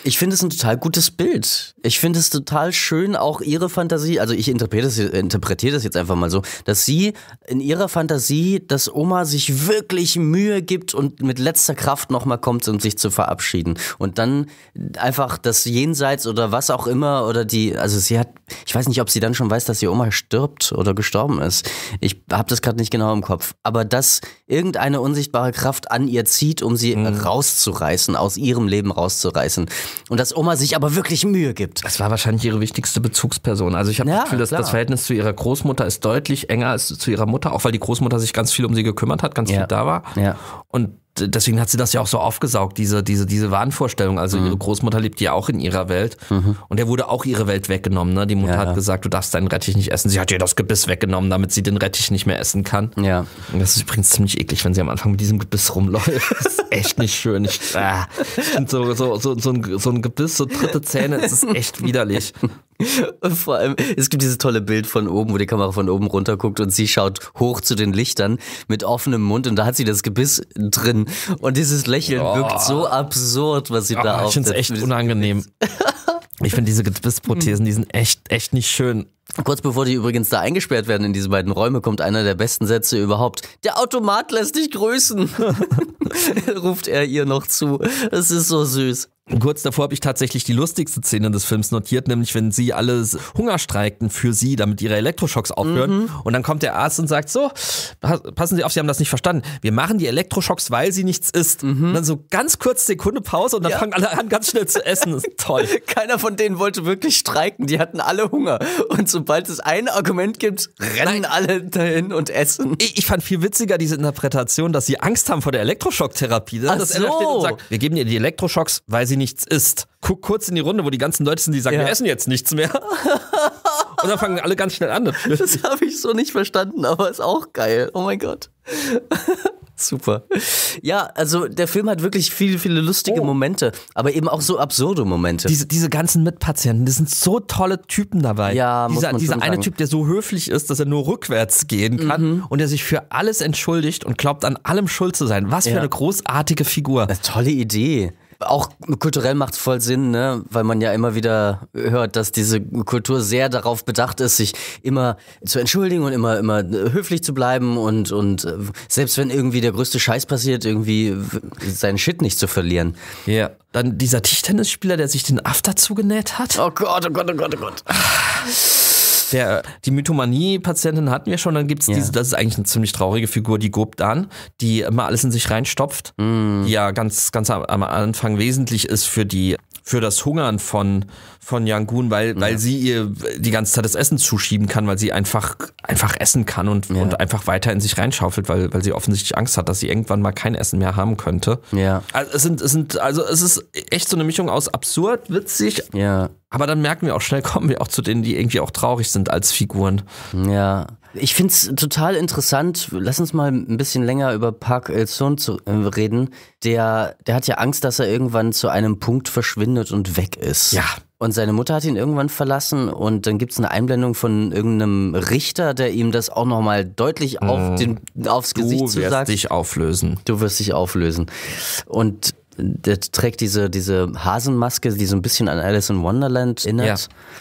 Ich finde es ein total gutes Bild. Ich finde es total schön, auch ihre Fantasie, also ich interpretiere das, interpretiere das jetzt einfach mal so, dass sie in ihrer Fantasie Energie, dass Oma sich wirklich Mühe gibt und mit letzter Kraft nochmal kommt, um sich zu verabschieden. Und dann einfach das Jenseits oder was auch immer oder die, also sie hat ich weiß nicht, ob sie dann schon weiß, dass ihr Oma stirbt oder gestorben ist. Ich habe das gerade nicht genau im Kopf. Aber dass irgendeine unsichtbare Kraft an ihr zieht, um sie mhm. rauszureißen, aus ihrem Leben rauszureißen. Und dass Oma sich aber wirklich Mühe gibt. Das war wahrscheinlich ihre wichtigste Bezugsperson. Also ich habe ja, das Gefühl, dass klar. das Verhältnis zu ihrer Großmutter ist deutlich enger als zu ihrer Mutter, auch weil die Großmutter sich ganz viel um sie gekümmert hat, ganz ja. viel da war. Ja. Und deswegen hat sie das ja auch so aufgesaugt, diese, diese, diese Wahnvorstellung. Also mhm. ihre Großmutter lebt ja auch in ihrer Welt mhm. und der wurde auch ihre Welt weggenommen. Ne? Die Mutter ja. hat gesagt, du darfst deinen Rettich nicht essen. Sie hat ihr das Gebiss weggenommen, damit sie den Rettich nicht mehr essen kann. Ja. Und das ist übrigens ziemlich eklig, wenn sie am Anfang mit diesem Gebiss rumläuft. Das ist echt nicht schön. Ich, ah. so, so, so, so, ein, so ein Gebiss, so dritte Zähne, das ist echt widerlich. Und Vor allem, es gibt dieses tolle Bild von oben, wo die Kamera von oben runter guckt und sie schaut hoch zu den Lichtern mit offenem Mund und da hat sie das Gebiss drin. Und dieses Lächeln oh. wirkt so absurd, was sie oh, da aufsetzt. Ich finde es echt unangenehm. ich finde diese Gebissprothesen, die sind echt, echt nicht schön. Kurz bevor die übrigens da eingesperrt werden in diese beiden Räume, kommt einer der besten Sätze überhaupt. Der Automat lässt dich grüßen, ruft er ihr noch zu. Es ist so süß. Kurz davor habe ich tatsächlich die lustigste Szene des Films notiert, nämlich wenn sie alle Hunger streikten für sie, damit ihre Elektroschocks aufhören. Mhm. Und dann kommt der Arzt und sagt so, passen Sie auf, Sie haben das nicht verstanden. Wir machen die Elektroschocks, weil sie nichts isst. Mhm. Und dann so ganz kurz Sekunde Pause und dann ja. fangen alle an, ganz schnell zu essen. Das ist toll. Keiner von denen wollte wirklich streiken. Die hatten alle Hunger. Und sobald es ein Argument gibt, rennen Nein. alle dahin und essen. Ich, ich, fand viel witziger diese Interpretation, dass sie Angst haben vor der Elektroschocktherapie. Dass Ach das so. steht und sagt, wir geben ihr die Elektroschocks, weil sie sie nichts isst. Guck kurz in die Runde, wo die ganzen Leute sind, die sagen, ja. wir essen jetzt nichts mehr. Und dann fangen alle ganz schnell an. Das, das habe ich so nicht verstanden, aber ist auch geil. Oh mein Gott. Super. Ja, also der Film hat wirklich viele, viele lustige oh. Momente, aber eben auch so absurde Momente. Diese, diese ganzen Mitpatienten, das sind so tolle Typen dabei. Ja, dieser, muss man dieser eine sagen. Typ, der so höflich ist, dass er nur rückwärts gehen kann mhm. und der sich für alles entschuldigt und glaubt, an allem schuld zu sein. Was ja. für eine großartige Figur. Eine tolle Idee auch kulturell macht es voll Sinn, ne? weil man ja immer wieder hört, dass diese Kultur sehr darauf bedacht ist, sich immer zu entschuldigen und immer, immer äh, höflich zu bleiben und, und äh, selbst wenn irgendwie der größte Scheiß passiert, irgendwie seinen Shit nicht zu verlieren. Ja. Yeah. Dann dieser Tischtennisspieler, der sich den After zugenäht hat. Oh Gott, oh Gott, oh Gott, oh Gott. Ah der, die Mythomanie-Patientin hatten wir schon, dann gibt es yeah. diese, das ist eigentlich eine ziemlich traurige Figur, die Gob die immer alles in sich reinstopft, mm. die ja ganz, ganz am Anfang wesentlich ist für die, für das Hungern von, von Yangun, weil, weil sie ihr die ganze Zeit das Essen zuschieben kann, weil sie einfach, einfach essen kann und, ja. und einfach weiter in sich reinschaufelt, weil, weil sie offensichtlich Angst hat, dass sie irgendwann mal kein Essen mehr haben könnte. Ja. Also es sind, es sind, also es ist echt so eine Mischung aus absurd, witzig. Ja. Aber dann merken wir auch schnell, kommen wir auch zu denen, die irgendwie auch traurig sind als Figuren. Ja. Ich finde es total interessant. Lass uns mal ein bisschen länger über Park Il-sung äh, reden. Der, der hat ja Angst, dass er irgendwann zu einem Punkt verschwindet und weg ist. Ja. Und seine Mutter hat ihn irgendwann verlassen und dann gibt es eine Einblendung von irgendeinem Richter, der ihm das auch nochmal deutlich auf hm. den, aufs du Gesicht sagt. Du wirst dich auflösen. Du wirst dich auflösen. Und der trägt diese, diese Hasenmaske, die so ein bisschen an Alice in Wonderland erinnert. Ja.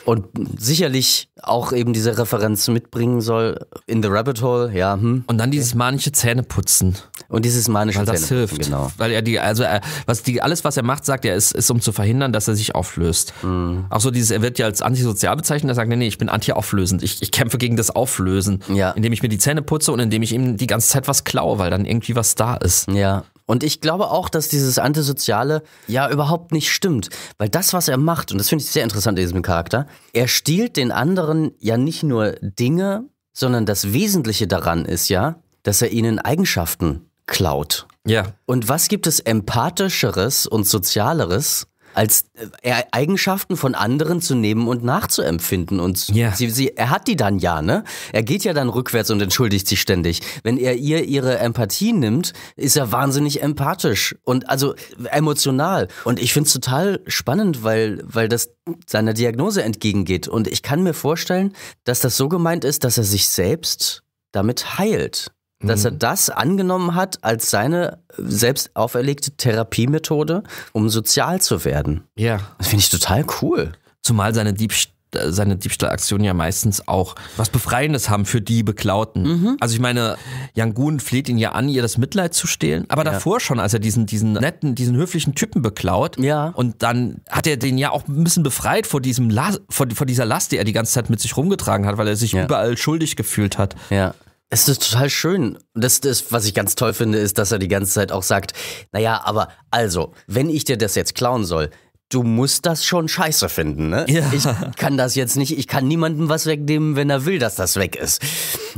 Und sicherlich auch eben diese Referenz mitbringen soll. In the Rabbit Hole, ja. Hm. Und dann dieses manische Zähneputzen. Und dieses manische Weil das hilft. Genau. Weil er die, also er, äh, was die, alles, was er macht, sagt er, ist, ist um zu verhindern, dass er sich auflöst. Mhm. Auch so dieses, er wird ja als antisozial bezeichnet, er sagt, nee, nee, ich bin anti-auflösend. Ich, ich kämpfe gegen das Auflösen. Ja. Indem ich mir die Zähne putze und indem ich ihm die ganze Zeit was klaue, weil dann irgendwie was da ist. Ja. Und ich glaube auch, dass dieses Antisoziale ja überhaupt nicht stimmt. Weil das, was er macht, und das finde ich sehr interessant in diesem Charakter, er stiehlt den anderen ja nicht nur Dinge, sondern das Wesentliche daran ist ja, dass er ihnen Eigenschaften klaut. Ja. Und was gibt es empathischeres und sozialeres als äh, Eigenschaften von anderen zu nehmen und nachzuempfinden. Und yeah. sie, sie, er hat die dann ja, ne? Er geht ja dann rückwärts und entschuldigt sich ständig. Wenn er ihr ihre Empathie nimmt, ist er wahnsinnig empathisch und also emotional. Und ich finde es total spannend, weil, weil das seiner Diagnose entgegengeht. Und ich kann mir vorstellen, dass das so gemeint ist, dass er sich selbst damit heilt dass er mhm. das angenommen hat als seine äh, selbst auferlegte Therapiemethode, um sozial zu werden. Ja. Das finde ich total cool. Zumal seine Diebstahl seine Diebstahlaktionen ja meistens auch was Befreiendes haben für die Beklauten. Mhm. Also ich meine, Yangun fleht ihn ja an, ihr das Mitleid zu stehlen, aber ja. davor schon, als er diesen, diesen netten, diesen höflichen Typen beklaut ja. und dann hat er den ja auch ein bisschen befreit vor, diesem La vor, vor dieser Last, die er die ganze Zeit mit sich rumgetragen hat, weil er sich ja. überall schuldig gefühlt hat. Ja. Es ist total schön. das, das, was ich ganz toll finde, ist, dass er die ganze Zeit auch sagt, naja, aber also, wenn ich dir das jetzt klauen soll, du musst das schon scheiße finden, ne? Ja. Ich kann das jetzt nicht, ich kann niemandem was wegnehmen, wenn er will, dass das weg ist.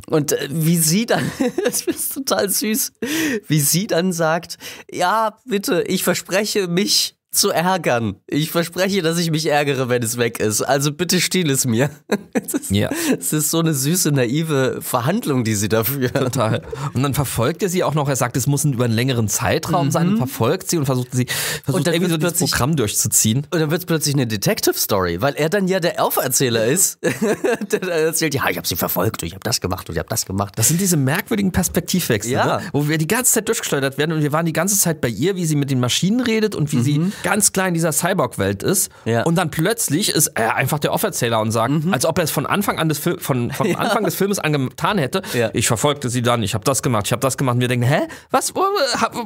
Und äh, wie sie dann, das ist total süß, wie sie dann sagt, ja, bitte, ich verspreche mich zu ärgern. Ich verspreche, dass ich mich ärgere, wenn es weg ist. Also bitte stiehl es mir. Es ist, ja. es ist so eine süße, naive Verhandlung, die sie dafür hat. Total. Und dann verfolgt er sie auch noch. Er sagt, es muss über einen längeren Zeitraum mhm. sein und verfolgt sie und versucht sie versucht und irgendwie so das Programm durchzuziehen. Und dann wird es plötzlich eine Detective Story, weil er dann ja der Auferzähler ist. der erzählt, ja, ich habe sie verfolgt und ich habe das gemacht und ich habe das gemacht. Das sind diese merkwürdigen Perspektivwechsel, ja. ne? wo wir die ganze Zeit durchgeschleudert werden und wir waren die ganze Zeit bei ihr, wie sie mit den Maschinen redet und wie mhm. sie ganz klein in dieser Cyborg-Welt ist. Ja. Und dann plötzlich ist er einfach der Offerzähler und sagt, mhm. als ob er es von Anfang an des Fil von, von ja. Anfang des Filmes angetan hätte. Ja. Ich verfolgte sie dann, ich habe das gemacht, ich habe das gemacht. Und wir denken, hä, was habe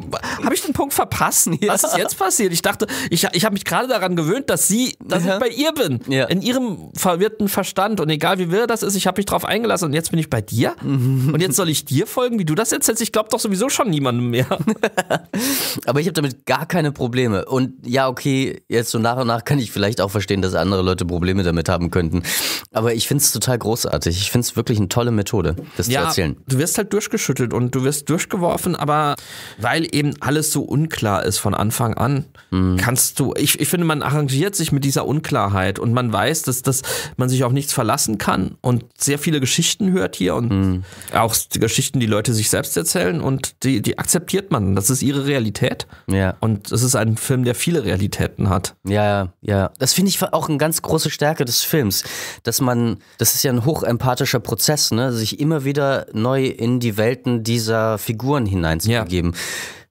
hab ich den Punkt verpasst? Was ist jetzt passiert? Ich dachte, ich, ich habe mich gerade daran gewöhnt, dass sie, dass ich bei ihr bin, in ihrem verwirrten Verstand und egal wie wirr das ist, ich habe mich drauf eingelassen und jetzt bin ich bei dir mhm. und jetzt soll ich dir folgen, wie du das erzählst. Ich glaube doch sowieso schon niemandem mehr. Aber ich habe damit gar keine Probleme und ja, okay, jetzt so nach und nach kann ich vielleicht auch verstehen, dass andere Leute Probleme damit haben könnten. Aber ich finde es total großartig. Ich finde es wirklich eine tolle Methode, das ja, zu erzählen. Du wirst halt durchgeschüttelt und du wirst durchgeworfen, aber weil eben alles so unklar ist von Anfang an, mhm. kannst du, ich, ich finde, man arrangiert sich mit dieser Unklarheit und man weiß, dass, dass man sich auf nichts verlassen kann und sehr viele Geschichten hört hier und mhm. auch die Geschichten, die Leute sich selbst erzählen und die, die akzeptiert man. Das ist ihre Realität. Ja. Und es ist ein Film, der viel viele Realitäten hat. Ja, ja. Das finde ich auch eine ganz große Stärke des Films, dass man, das ist ja ein hochempathischer Prozess, ne, sich immer wieder neu in die Welten dieser Figuren hineinzugeben. Ja.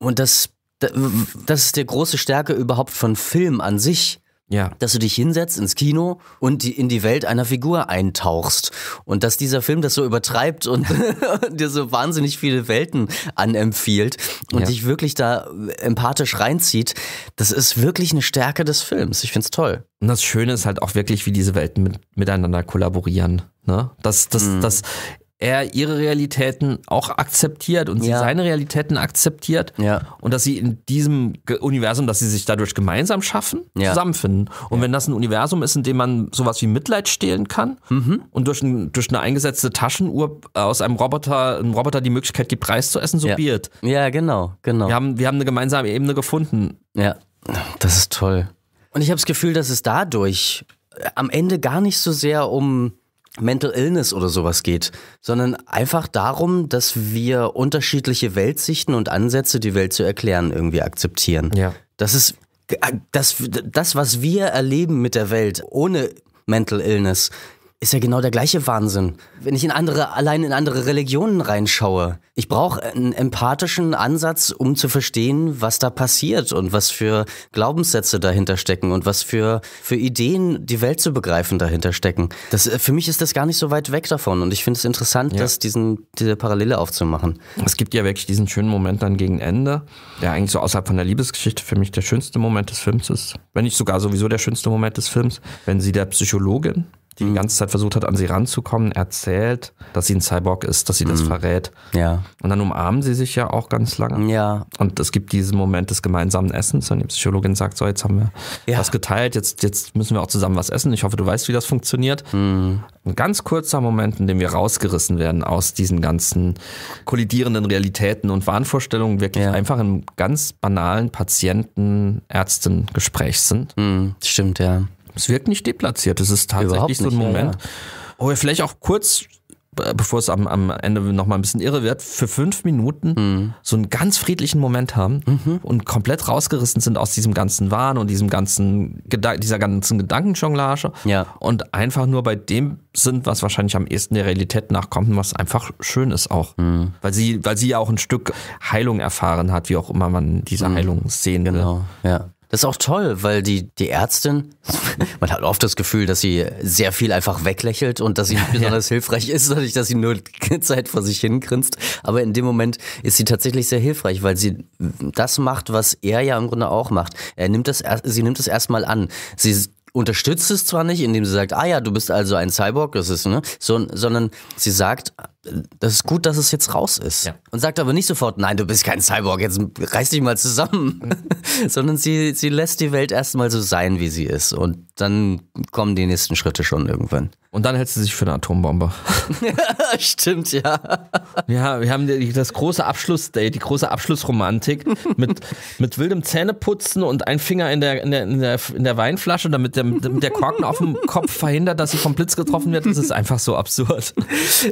Und das das ist die große Stärke überhaupt von Film an sich, ja. Dass du dich hinsetzt ins Kino und die, in die Welt einer Figur eintauchst. Und dass dieser Film das so übertreibt und dir so wahnsinnig viele Welten anempfiehlt und ja. dich wirklich da empathisch reinzieht, das ist wirklich eine Stärke des Films. Ich find's toll. Und das Schöne ist halt auch wirklich, wie diese Welten mit, miteinander kollaborieren. Ne? Das, das, mhm. das er ihre Realitäten auch akzeptiert und sie ja. seine Realitäten akzeptiert ja. und dass sie in diesem Universum, dass sie sich dadurch gemeinsam schaffen, ja. zusammenfinden. Und wenn das ein Universum ist, in dem man sowas wie Mitleid stehlen kann mhm. und durch, ein, durch, eine eingesetzte Taschenuhr aus einem Roboter, einem Roboter die Möglichkeit gibt, Preis zu essen, so ja. Ja, genau, genau. Wir haben, wir haben eine gemeinsame Ebene gefunden. Ja, das ist toll. Und ich habe das Gefühl, dass es dadurch äh, am Ende gar nicht so sehr um Mental Illness oder sowas geht, sondern einfach darum, dass wir unterschiedliche Weltsichten und Ansätze, die Welt zu erklären, irgendwie akzeptieren. Ja. Das ist äh, das, das, was wir erleben mit der Welt ohne Mental Illness, ist ja genau der gleiche Wahnsinn. Wenn ich in andere, allein in andere Religionen reinschaue, ich brauche einen empathischen Ansatz, um zu verstehen, was da passiert und was für Glaubenssätze dahinter stecken und was für, für Ideen, die Welt zu begreifen, dahinter stecken. Das, äh, für mich ist das gar nicht so weit weg davon und ich finde es interessant, ja. das diesen, diese Parallele aufzumachen. Es gibt ja wirklich diesen schönen Moment dann gegen Ende, der eigentlich so außerhalb von der Liebesgeschichte für mich der schönste Moment des Films ist. Wenn nicht sogar sowieso der schönste Moment des Films, wenn sie der Psychologin die mhm. die ganze Zeit versucht hat, an sie ranzukommen, erzählt, dass sie ein Cyborg ist, dass sie mhm. das verrät. Ja. Und dann umarmen sie sich ja auch ganz lange. Ja. Und es gibt diesen Moment des gemeinsamen Essens und die Psychologin sagt so, jetzt haben wir ja. was geteilt, jetzt, jetzt müssen wir auch zusammen was essen. Ich hoffe, du weißt, wie das funktioniert. Mhm. Ein ganz kurzer Moment, in dem wir rausgerissen werden aus diesen ganzen kollidierenden Realitäten und Wahnvorstellungen, wirklich ja. einfach im ganz banalen Patienten-Ärzten-Gespräch sind. Mhm. Stimmt, ja. Es wirkt nicht deplatziert. Es ist tatsächlich so ein Moment. Ja, ja. Oh, vielleicht auch kurz, bevor es am, am Ende nochmal ein bisschen irre wird, für fünf Minuten mhm. so einen ganz friedlichen Moment haben mhm. und komplett rausgerissen sind aus diesem ganzen Wahn und diesem ganzen dieser ganzen Gedankenjonglage. Ja. Und einfach nur bei dem sind, was wahrscheinlich am ehesten der Realität nachkommt und was einfach schön ist auch. Mhm. Weil sie, weil sie ja auch ein Stück Heilung erfahren hat, wie auch immer man diese mhm. Heilung sehen genau. will. Genau, ja. Das ist auch toll, weil die, die Ärztin, man hat oft das Gefühl, dass sie sehr viel einfach weglächelt und dass sie nicht besonders ja. hilfreich ist, dadurch, dass sie nur Zeit vor sich hingrinst. Aber in dem Moment ist sie tatsächlich sehr hilfreich, weil sie das macht, was er ja im Grunde auch macht. Er nimmt das, sie nimmt das erstmal an. Sie unterstützt es zwar nicht, indem sie sagt, ah ja, du bist also ein Cyborg, das ist, ne, so, sondern sie sagt, das ist gut, dass es jetzt raus ist. Ja. Und sagt aber nicht sofort, nein, du bist kein Cyborg, jetzt reiß dich mal zusammen. Mhm. Sondern sie, sie lässt die Welt erstmal so sein, wie sie ist. Und dann kommen die nächsten Schritte schon irgendwann. Und dann hält sie sich für eine Atombombe. Stimmt, ja. Ja, wir haben das große Abschlussdate, die große Abschlussromantik mit, mit wildem Zähneputzen und ein Finger in der, in der, in der, in der Weinflasche, damit der, der Korken auf dem Kopf verhindert, dass sie vom Blitz getroffen wird. Das ist einfach so absurd.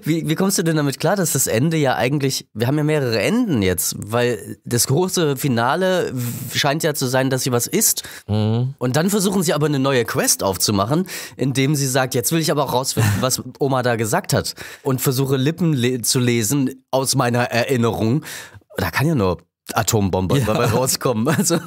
Wie, wie kommst du denn damit klar, dass das Ende ja eigentlich, wir haben ja mehrere Enden jetzt, weil das große Finale scheint ja zu sein, dass sie was isst. Mhm. Und dann versuchen sie aber eine neue Quest aufzumachen, indem sie sagt, jetzt will ich aber auch rausfinden, was Oma da gesagt hat und versuche Lippen le zu lesen aus meiner Erinnerung. Da kann ja nur Atombombe ja. dabei rauskommen. Also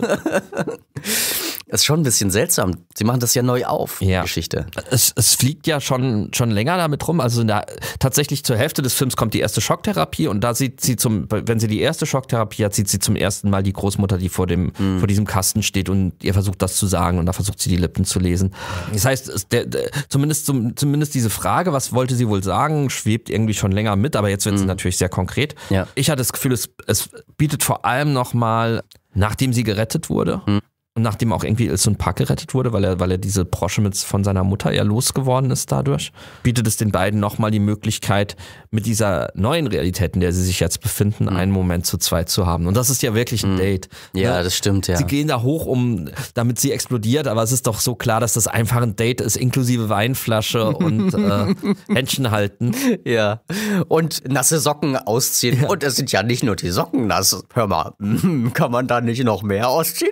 ist schon ein bisschen seltsam. Sie machen das ja neu auf, ja. Geschichte. Es, es fliegt ja schon, schon länger damit rum. Also der, tatsächlich zur Hälfte des Films kommt die erste Schocktherapie und da sieht sie zum, wenn sie die erste Schocktherapie hat, sieht sie zum ersten Mal die Großmutter, die vor dem, mhm. vor diesem Kasten steht und ihr versucht das zu sagen und da versucht sie die Lippen zu lesen. Das heißt, der, der, zumindest, zum, zumindest diese Frage, was wollte sie wohl sagen, schwebt irgendwie schon länger mit, aber jetzt wird mhm. sie hm. natürlich sehr konkret. Ja. Ich hatte das Gefühl, es, es bietet vor allem allem nochmal, nachdem sie gerettet wurde, mhm nachdem auch irgendwie so ein Park gerettet wurde, weil er, weil er diese Brosche mit, von seiner Mutter ja losgeworden ist dadurch, bietet es den beiden nochmal die Möglichkeit, mit dieser neuen Realität, in der sie sich jetzt befinden, mhm. einen Moment zu zweit zu haben. Und das ist ja wirklich ein mhm. Date. Ne? Ja, ne? das stimmt, ja. Sie gehen da hoch, um, damit sie explodiert, aber es ist doch so klar, dass das einfach ein Date ist, inklusive Weinflasche und äh, Händchen halten. Ja. Und nasse Socken ausziehen. Ja. Und es sind ja nicht nur die Socken nass. Hör mal, kann man da nicht noch mehr ausziehen?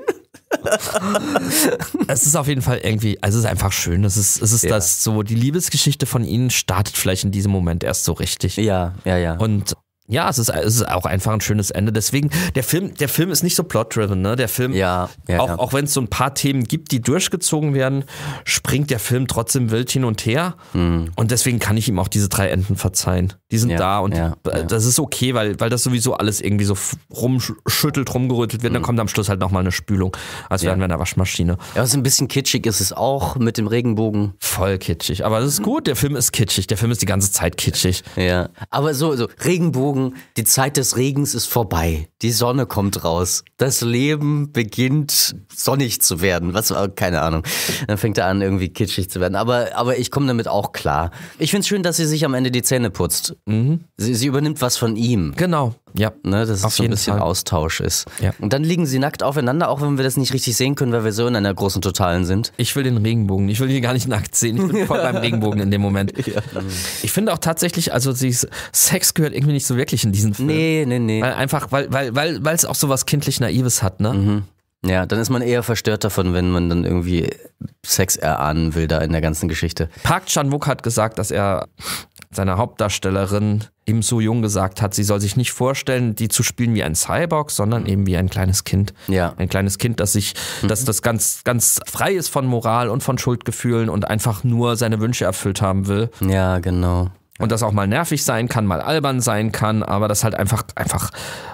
es ist auf jeden Fall irgendwie, also es ist einfach schön. Es ist, es ist ja. das so, die Liebesgeschichte von ihnen startet vielleicht in diesem Moment erst so richtig. Ja, ja, ja. Und ja, es ist, es ist auch einfach ein schönes Ende. Deswegen, der Film, der Film ist nicht so plot-driven, ne? Der Film, ja, ja, auch, ja. auch wenn es so ein paar Themen gibt, die durchgezogen werden, springt der Film trotzdem wild hin und her. Mhm. Und deswegen kann ich ihm auch diese drei Enden verzeihen. Die sind da und äh, das ist okay, weil, weil das sowieso alles irgendwie so rumschüttelt, rumgerüttelt wird. Mhm. Dann kommt am Schluss halt nochmal eine Spülung, als wären wir in der Waschmaschine. Ja, was ein bisschen kitschig ist es auch mit dem Regenbogen. Voll kitschig. Aber das ist mhm. gut, der Film ist kitschig. Der Film ist die ganze Zeit kitschig. Ja. Aber so, so Regenbogen. Augen. Die Zeit des Regens ist vorbei. Die Sonne kommt raus. Das Leben beginnt sonnig zu werden. Was, äh, keine Ahnung. Dann fängt er an, irgendwie kitschig zu werden. Aber, aber ich komme damit auch klar. Ich finde es schön, dass sie sich am Ende die Zähne putzt. Mhm. Sie, sie übernimmt was von ihm. Genau. Ja. Ne, dass es so ein bisschen Fall. Austausch ist. Ja. Und dann liegen sie nackt aufeinander, auch wenn wir das nicht richtig sehen können, weil wir so in einer großen Totalen sind. Ich will den Regenbogen. Ich will die gar nicht nackt sehen. Ich bin voll beim Regenbogen in dem Moment. Ja. Ähm, ich finde auch tatsächlich, also Sex gehört irgendwie nicht so wirklich in diesen Film. Nee, nee, nee. Weil einfach, weil, weil, weil, weil es auch so was kindlich Naives hat, ne? Mhm. Ja, dann ist man eher verstört davon, wenn man dann irgendwie Sex erahnen will da in der ganzen Geschichte. Park Chan-wook hat gesagt, dass er seiner Hauptdarstellerin eben so jung gesagt hat, sie soll sich nicht vorstellen, die zu spielen wie ein Cyborg, sondern mhm. eben wie ein kleines Kind. Ja. Ein kleines Kind, das sich, mhm. das ganz, ganz frei ist von Moral und von Schuldgefühlen und einfach nur seine Wünsche erfüllt haben will. Ja, genau. Und das auch mal nervig sein kann, mal albern sein kann, aber das halt einfach, einfach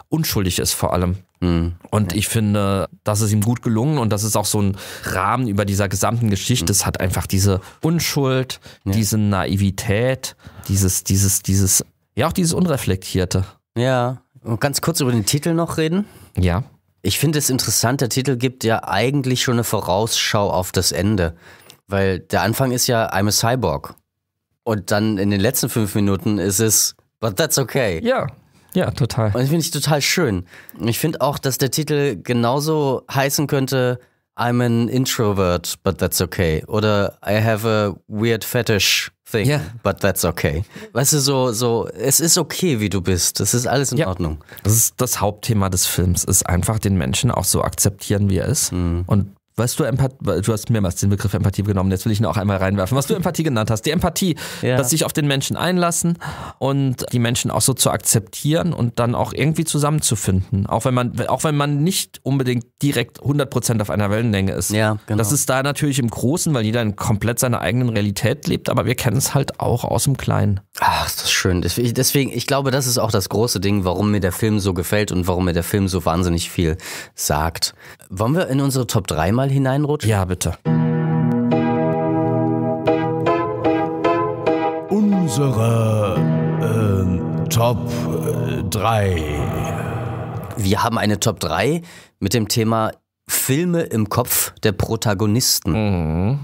unschuldig ist vor allem. Mhm. Und ich finde, das ist ihm gut gelungen und das ist auch so ein Rahmen über dieser gesamten Geschichte. Mhm. Es hat einfach diese Unschuld, ja. diese Naivität, dieses, dieses, dieses ja, auch dieses Unreflektierte. Ja. Und ganz kurz über den Titel noch reden. Ja. Ich finde es interessant, der Titel gibt ja eigentlich schon eine Vorausschau auf das Ende. Weil der Anfang ist ja I'm a Cyborg. Und dann in den letzten fünf Minuten ist es, but that's okay. Ja, ja, total. Und das finde ich total schön. Ich finde auch, dass der Titel genauso heißen könnte, I'm an introvert, but that's okay. Oder I have a weird fetish, thing, yeah. but that's okay. Weißt du, so, so, es ist okay, wie du bist. Das ist alles in ja. Ordnung. Das ist das Hauptthema des Films, ist einfach den Menschen auch so akzeptieren, wie er ist mhm. und Weißt du Empathie, du hast mehrmals den Begriff Empathie genommen, jetzt will ich ihn auch einmal reinwerfen. Was du Empathie genannt hast, die Empathie, ja. dass sich auf den Menschen einlassen und die Menschen auch so zu akzeptieren und dann auch irgendwie zusammenzufinden. Auch wenn man, auch wenn man nicht unbedingt direkt 100% auf einer Wellenlänge ist. Ja, genau. Das ist da natürlich im Großen, weil jeder in komplett seiner eigenen Realität lebt, aber wir kennen es halt auch aus dem Kleinen. Ach, ist das schön. Deswegen, ich glaube, das ist auch das große Ding, warum mir der Film so gefällt und warum mir der Film so wahnsinnig viel sagt. Wollen wir in unsere Top 3 mal hineinrutschen? Ja, bitte. Unsere ähm, Top 3. Äh, wir haben eine Top 3 mit dem Thema Filme im Kopf der Protagonisten. Mhm.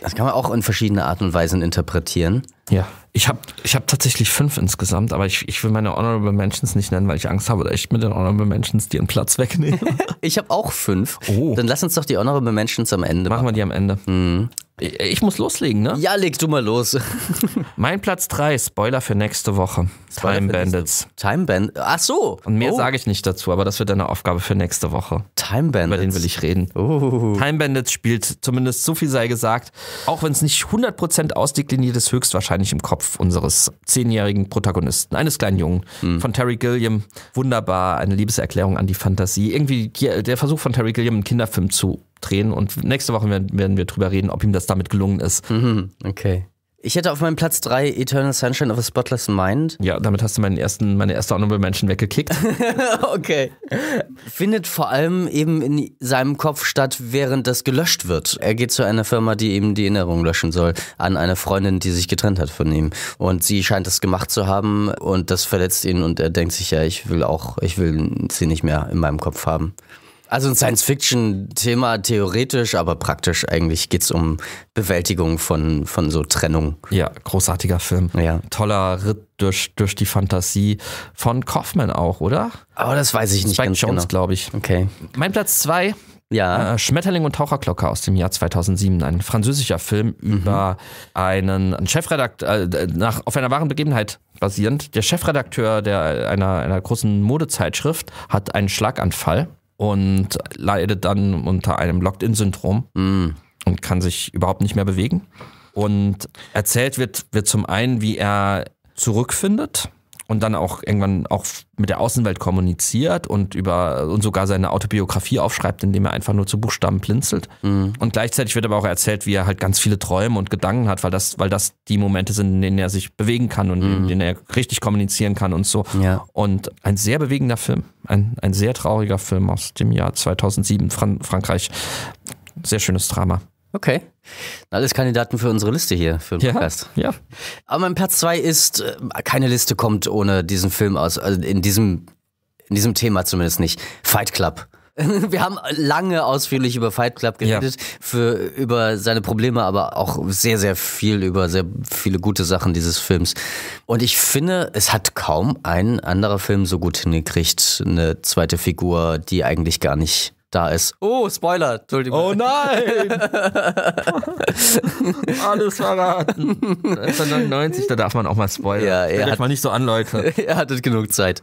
das kann man auch in verschiedene Art und Weisen interpretieren. Ja, ich habe ich hab tatsächlich fünf insgesamt, aber ich, ich will meine Honorable Mentions nicht nennen, weil ich Angst habe, dass ich mit den Honorable Mentions dir einen Platz wegnehme. ich habe auch fünf. Oh. Dann lass uns doch die Honorable Mentions am Ende machen. Machen wir die am Ende. Mhm. Ich muss loslegen, ne? Ja, leg du mal los. mein Platz 3, Spoiler für nächste Woche. Spoiler Time Bandits. Time Bandits. Ach so. Und mehr oh. sage ich nicht dazu, aber das wird eine Aufgabe für nächste Woche. Time Bandits. Über den will ich reden. Oh. Time Bandits spielt, zumindest so viel sei gesagt, auch wenn es nicht 100% ausdekliniert ist, höchstwahrscheinlich im Kopf unseres zehnjährigen Protagonisten, eines kleinen Jungen, mhm. von Terry Gilliam. Wunderbar, eine Liebeserklärung an die Fantasie. Irgendwie der Versuch von Terry Gilliam, einen Kinderfilm zu drehen und nächste Woche werden, werden wir drüber reden, ob ihm das damit gelungen ist. Mhm, okay. Ich hätte auf meinem Platz 3 Eternal Sunshine of a Spotless Mind. Ja, damit hast du meinen ersten, meine erste Honorable Menschen weggekickt. okay. Findet vor allem eben in seinem Kopf statt, während das gelöscht wird. Er geht zu einer Firma, die eben die Erinnerung löschen soll, an eine Freundin, die sich getrennt hat von ihm. Und sie scheint das gemacht zu haben und das verletzt ihn und er denkt sich, ja, ich will auch, ich will sie nicht mehr in meinem Kopf haben. Also ein Science-Fiction-Thema theoretisch, aber praktisch eigentlich geht es um Bewältigung von, von so Trennung. Ja, großartiger Film. Ja. Toller Ritt durch, durch die Fantasie von Kaufman auch, oder? Aber das weiß ich nicht Spike ganz Jones, genau. glaube ich. Okay. Mein Platz zwei. Ja. Äh, Schmetterling und Taucherglocke aus dem Jahr 2007, ein französischer Film mhm. über einen Chefredakteur, äh, auf einer wahren Begebenheit basierend. Der Chefredakteur der, einer, einer großen Modezeitschrift hat einen Schlaganfall und leidet dann unter einem Locked-In-Syndrom mm. und kann sich überhaupt nicht mehr bewegen. Und erzählt wird, wird zum einen, wie er zurückfindet und dann auch irgendwann auch mit der Außenwelt kommuniziert und über und sogar seine Autobiografie aufschreibt, indem er einfach nur zu Buchstaben blinzelt. Mhm. Und gleichzeitig wird aber auch erzählt, wie er halt ganz viele Träume und Gedanken hat, weil das, weil das die Momente sind, in denen er sich bewegen kann und mhm. in denen er richtig kommunizieren kann und so. Ja. Und ein sehr bewegender Film, ein, ein sehr trauriger Film aus dem Jahr 2007, Fran Frankreich. Sehr schönes Drama. Okay. Alles Kandidaten für unsere Liste hier, für den Podcast. Ja, ja. Aber mein Platz zwei ist, äh, keine Liste kommt ohne diesen Film aus, also in diesem, in diesem Thema zumindest nicht. Fight Club. Wir haben lange ausführlich über Fight Club geredet, ja. für, über seine Probleme, aber auch sehr, sehr viel über sehr viele gute Sachen dieses Films. Und ich finde, es hat kaum ein anderer Film so gut hingekriegt, eine zweite Figur, die eigentlich gar nicht da ist. Oh, Spoiler, Entschuldigung. Oh nein! Alles verraten. 1999, da darf man auch mal spoilern. Ja, er hat mal nicht so an, Leute. Er hatte genug Zeit.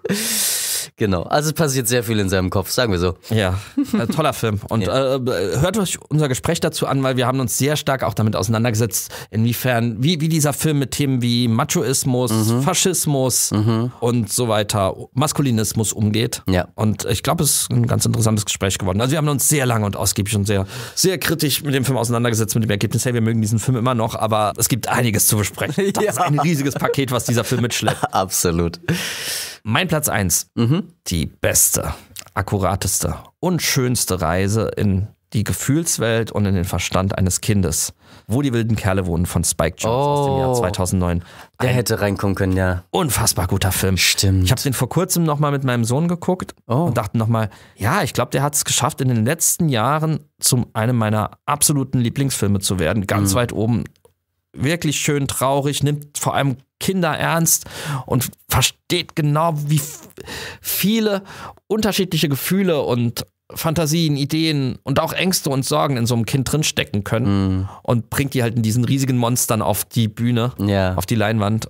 Genau, also es passiert sehr viel in seinem Kopf, sagen wir so. Ja, äh, toller Film. Und ja. äh, hört euch unser Gespräch dazu an, weil wir haben uns sehr stark auch damit auseinandergesetzt, inwiefern, wie, wie dieser Film mit Themen wie Machoismus, mhm. Faschismus mhm. und so weiter, Maskulinismus umgeht. Ja. Und ich glaube, es ist ein ganz interessantes Gespräch geworden. Also wir haben uns sehr lange und ausgiebig und sehr, sehr kritisch mit dem Film auseinandergesetzt, mit dem Ergebnis, hey, wir mögen diesen Film immer noch, aber es gibt einiges zu besprechen. Das ja. ist ein riesiges Paket, was dieser Film mitschleppt. Absolut. Mein Platz 1. Mhm. Die beste, akkurateste und schönste Reise in die Gefühlswelt und in den Verstand eines Kindes. Wo die wilden Kerle wohnen von Spike Jones oh, aus dem Jahr 2009. der hätte reinkommen können, ja. Unfassbar guter Film. Stimmt. Ich habe den vor kurzem nochmal mit meinem Sohn geguckt oh. und dachte nochmal, ja, ich glaube, der hat es geschafft, in den letzten Jahren zu einem meiner absoluten Lieblingsfilme zu werden. Ganz mhm. weit oben. Wirklich schön traurig, nimmt vor allem Kinder ernst und versteht genau, wie viele unterschiedliche Gefühle und Fantasien, Ideen und auch Ängste und Sorgen in so einem Kind drinstecken können mm. und bringt die halt in diesen riesigen Monstern auf die Bühne, yeah. auf die Leinwand.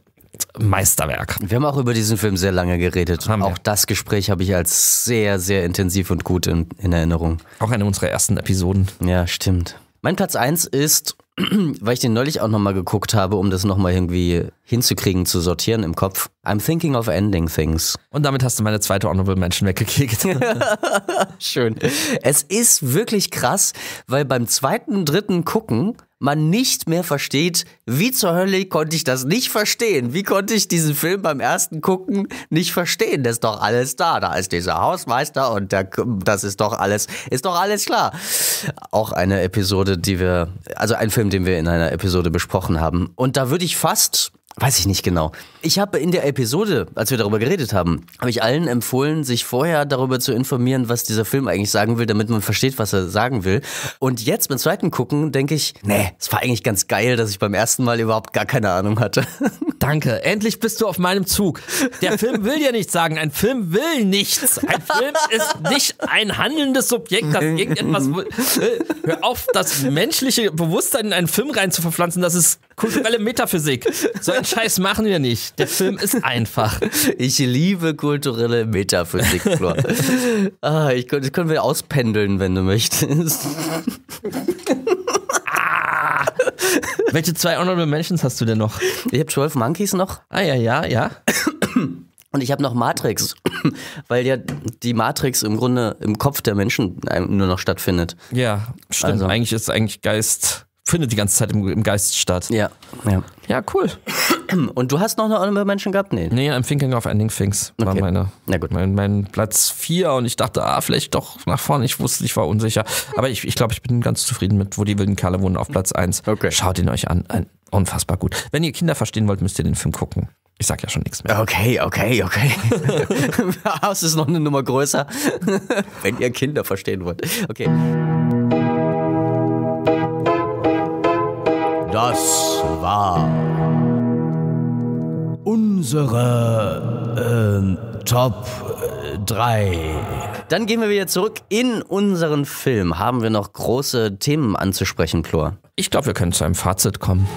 Meisterwerk. Wir haben auch über diesen Film sehr lange geredet. Haben auch wir. das Gespräch habe ich als sehr, sehr intensiv und gut in, in Erinnerung. Auch eine unserer ersten Episoden. Ja, stimmt. Mein Platz 1 ist weil ich den neulich auch nochmal geguckt habe, um das nochmal irgendwie hinzukriegen, zu sortieren im Kopf. I'm thinking of ending things. Und damit hast du meine zweite Honorable Menschen weggekickt. Schön. Es ist wirklich krass, weil beim zweiten, dritten Gucken man nicht mehr versteht, wie zur Hölle konnte ich das nicht verstehen? Wie konnte ich diesen Film beim ersten Gucken nicht verstehen? Das ist doch alles da. Da ist dieser Hausmeister und der, das ist doch alles, ist doch alles klar. Auch eine Episode, die wir, also ein Film, den wir in einer Episode besprochen haben. Und da würde ich fast Weiß ich nicht genau. Ich habe in der Episode, als wir darüber geredet haben, habe ich allen empfohlen, sich vorher darüber zu informieren, was dieser Film eigentlich sagen will, damit man versteht, was er sagen will. Und jetzt beim zweiten Gucken denke ich, nee, es war eigentlich ganz geil, dass ich beim ersten Mal überhaupt gar keine Ahnung hatte. Danke, endlich bist du auf meinem Zug. Der Film will dir nichts sagen. Ein Film will nichts. Ein Film ist nicht ein handelndes Subjekt, das irgendetwas will. Äh, hör auf, das menschliche Bewusstsein in einen Film rein zu verpflanzen, das ist Kulturelle Metaphysik. So einen Scheiß machen wir nicht. Der Film ist einfach. Ich liebe kulturelle Metaphysik, Flor. ah, ich, das können wir auspendeln, wenn du möchtest. ah. Welche zwei Honorable Mentions hast du denn noch? Ich habe 12 Monkeys noch. Ah, ja, ja, ja. Und ich habe noch Matrix, weil ja die Matrix im Grunde im Kopf der Menschen nur noch stattfindet. Ja, stimmt. Also. Eigentlich ist eigentlich Geist findet die ganze Zeit im, im Geist statt. Ja, ja. Ja, cool. Und du hast noch eine andere Menschen gehabt? Nee. Nee, I'm Thinking of Ending Things war meine, Na gut. Mein, mein Platz 4 und ich dachte, ah, vielleicht doch nach vorne. Ich wusste, ich war unsicher. Aber ich, ich glaube, ich bin ganz zufrieden mit, wo die wilden Kerle wohnen auf Platz 1. Okay. Schaut ihn euch an. Ein, unfassbar gut. Wenn ihr Kinder verstehen wollt, müsst ihr den Film gucken. Ich sag ja schon nichts mehr. Okay, okay, okay. Haus ist noch eine Nummer größer, wenn ihr Kinder verstehen wollt. Okay. Das war unsere ähm, äh, Top 3. Dann gehen wir wieder zurück in unseren Film. Haben wir noch große Themen anzusprechen, Chlor? Ich glaube, wir können zu einem Fazit kommen.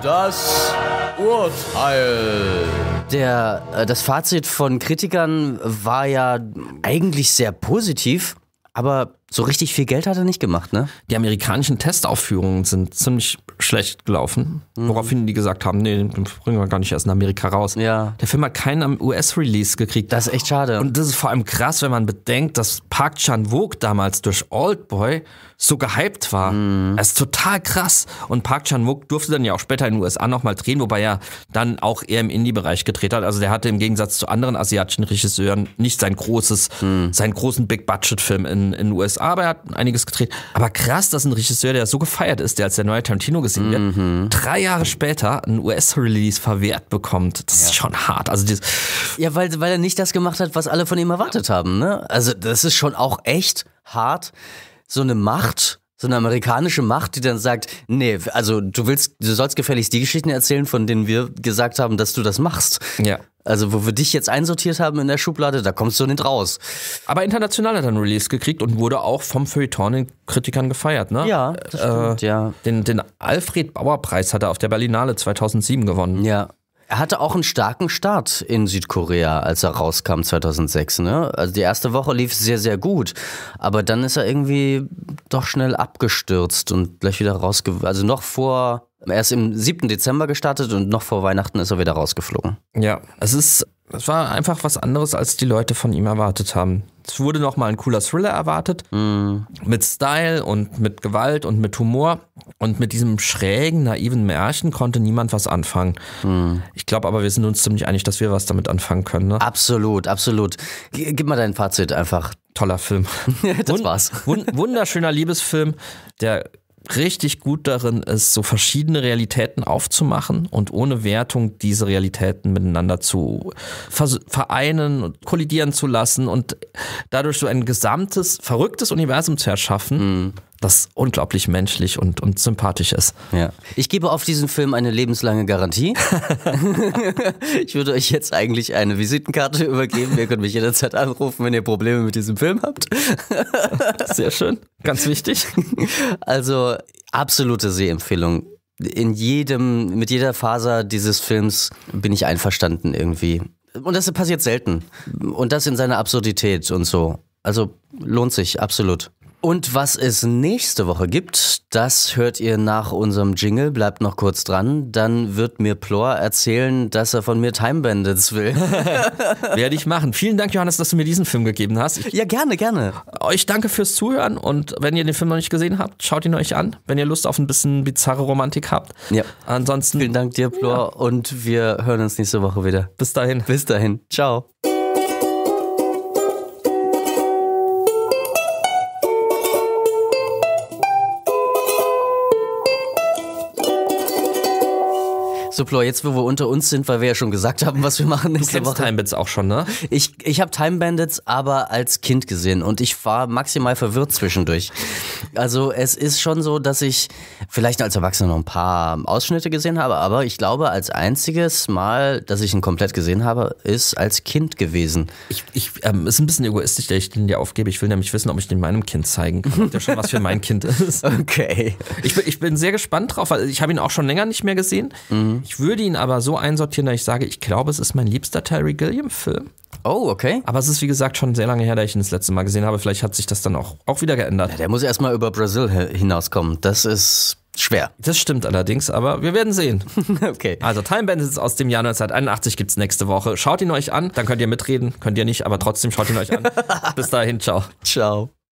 Das Urteil. Der, äh, das Fazit von Kritikern war ja eigentlich sehr positiv. Aber so richtig viel Geld hat er nicht gemacht, ne? Die amerikanischen Testaufführungen sind ziemlich schlecht gelaufen. Mhm. Woraufhin die gesagt haben, nee, den bringen wir gar nicht erst in Amerika raus. Ja. Der Film hat keinen US-Release gekriegt. Das ist echt schade. Und das ist vor allem krass, wenn man bedenkt, dass Park Chan-wook damals durch Oldboy so gehypt war. Mhm. Das ist total krass. Und Park Chan-wook durfte dann ja auch später in den USA nochmal drehen, wobei er dann auch eher im Indie-Bereich gedreht hat. Also der hatte im Gegensatz zu anderen asiatischen Regisseuren nicht sein großes, mhm. seinen großen Big-Budget-Film in, den USA, aber er hat einiges gedreht. Aber krass, dass ein Regisseur, der so gefeiert ist, der als der neue Tarantino gesehen wird, mhm. drei Jahre später einen US-Release verwehrt bekommt. Das ja. ist schon hart. Also dieses ja, weil, weil er nicht das gemacht hat, was alle von ihm erwartet haben. Ne? Also das ist schon auch echt hart so eine Macht, so eine amerikanische Macht, die dann sagt, nee, also du willst, du sollst gefälligst die Geschichten erzählen, von denen wir gesagt haben, dass du das machst. Ja. Also, wo wir dich jetzt einsortiert haben in der Schublade, da kommst du nicht raus. Aber international hat er einen Release gekriegt und wurde auch vom Feuilleton den Kritikern gefeiert, ne? Ja, das äh, stimmt, ja. Den, den Alfred Bauer Preis hat er auf der Berlinale 2007 gewonnen. Ja, er hatte auch einen starken Start in Südkorea, als er rauskam 2006. Ne? Also die erste Woche lief sehr, sehr gut. Aber dann ist er irgendwie doch schnell abgestürzt und gleich wieder rausge... Also noch vor... Er ist im 7. Dezember gestartet und noch vor Weihnachten ist er wieder rausgeflogen. Ja, es ist es war einfach was anderes, als die Leute von ihm erwartet haben. Es wurde nochmal ein cooler Thriller erwartet. Mm. Mit Style und mit Gewalt und mit Humor. Und mit diesem schrägen, naiven Märchen konnte niemand was anfangen. Mm. Ich glaube aber, wir sind uns ziemlich einig, dass wir was damit anfangen können. Ne? Absolut, absolut. Gib mal dein Fazit einfach. Toller Film. das war's. Wund wunderschöner Liebesfilm, der richtig gut darin ist, so verschiedene Realitäten aufzumachen und ohne Wertung diese Realitäten miteinander zu vereinen und kollidieren zu lassen und dadurch so ein gesamtes, verrücktes Universum zu erschaffen. Mhm das unglaublich menschlich und, und sympathisch ist. Ja. Ich gebe auf diesen Film eine lebenslange Garantie. ich würde euch jetzt eigentlich eine Visitenkarte übergeben. Ihr könnt mich jederzeit anrufen, wenn ihr Probleme mit diesem Film habt. Sehr schön. Ganz wichtig. Also absolute Sehempfehlung in jedem, mit jeder Faser dieses Films bin ich einverstanden irgendwie. Und das passiert selten. Und das in seiner Absurdität und so. Also lohnt sich, absolut. Und was es nächste Woche gibt, das hört ihr nach unserem Jingle. Bleibt noch kurz dran. Dann wird mir Plor erzählen, dass er von mir Time Bandits will. Werde ich machen. Vielen Dank, Johannes, dass du mir diesen Film gegeben hast. Ich ja, gerne, gerne. Euch danke fürs Zuhören und wenn ihr den Film noch nicht gesehen habt, schaut ihn euch an, wenn ihr Lust auf ein bisschen bizarre Romantik habt. Ja. Ansonsten. Vielen Dank dir, Plor, ja. und wir hören uns nächste Woche wieder. Bis dahin. Bis dahin. Ciao. So, Plor, jetzt wo wir unter uns sind, weil wir ja schon gesagt haben, was wir machen nächste du kennst Woche. auch schon, ne? Ich, ich habe Time Bandits aber als Kind gesehen und ich war maximal verwirrt zwischendurch. Also es ist schon so, dass ich vielleicht als Erwachsener noch ein paar Ausschnitte gesehen habe, aber ich glaube, als einziges Mal, dass ich ihn komplett gesehen habe, ist als Kind gewesen. Ich, ich ähm, ist ein bisschen egoistisch, dass ich den dir aufgebe. Ich will nämlich wissen, ob ich den meinem Kind zeigen kann. Ob der schon was für mein Kind ist. Okay. Ich, ich bin sehr gespannt drauf, weil ich habe ihn auch schon länger nicht mehr gesehen. Mhm. Ich würde ihn aber so einsortieren, dass ich sage, ich glaube, es ist mein liebster Terry Gilliam-Film. Oh, okay. Aber es ist, wie gesagt, schon sehr lange her, dass ich ihn das letzte Mal gesehen habe. Vielleicht hat sich das dann auch, auch wieder geändert. Ja, der muss erstmal über Brasil hinauskommen. Das ist schwer. Das stimmt allerdings, aber wir werden sehen. okay. Also Time Bandits aus dem Jahr 1981 gibt es nächste Woche. Schaut ihn euch an, dann könnt ihr mitreden, könnt ihr nicht, aber trotzdem schaut ihn euch an. Bis dahin, ciao. Ciao.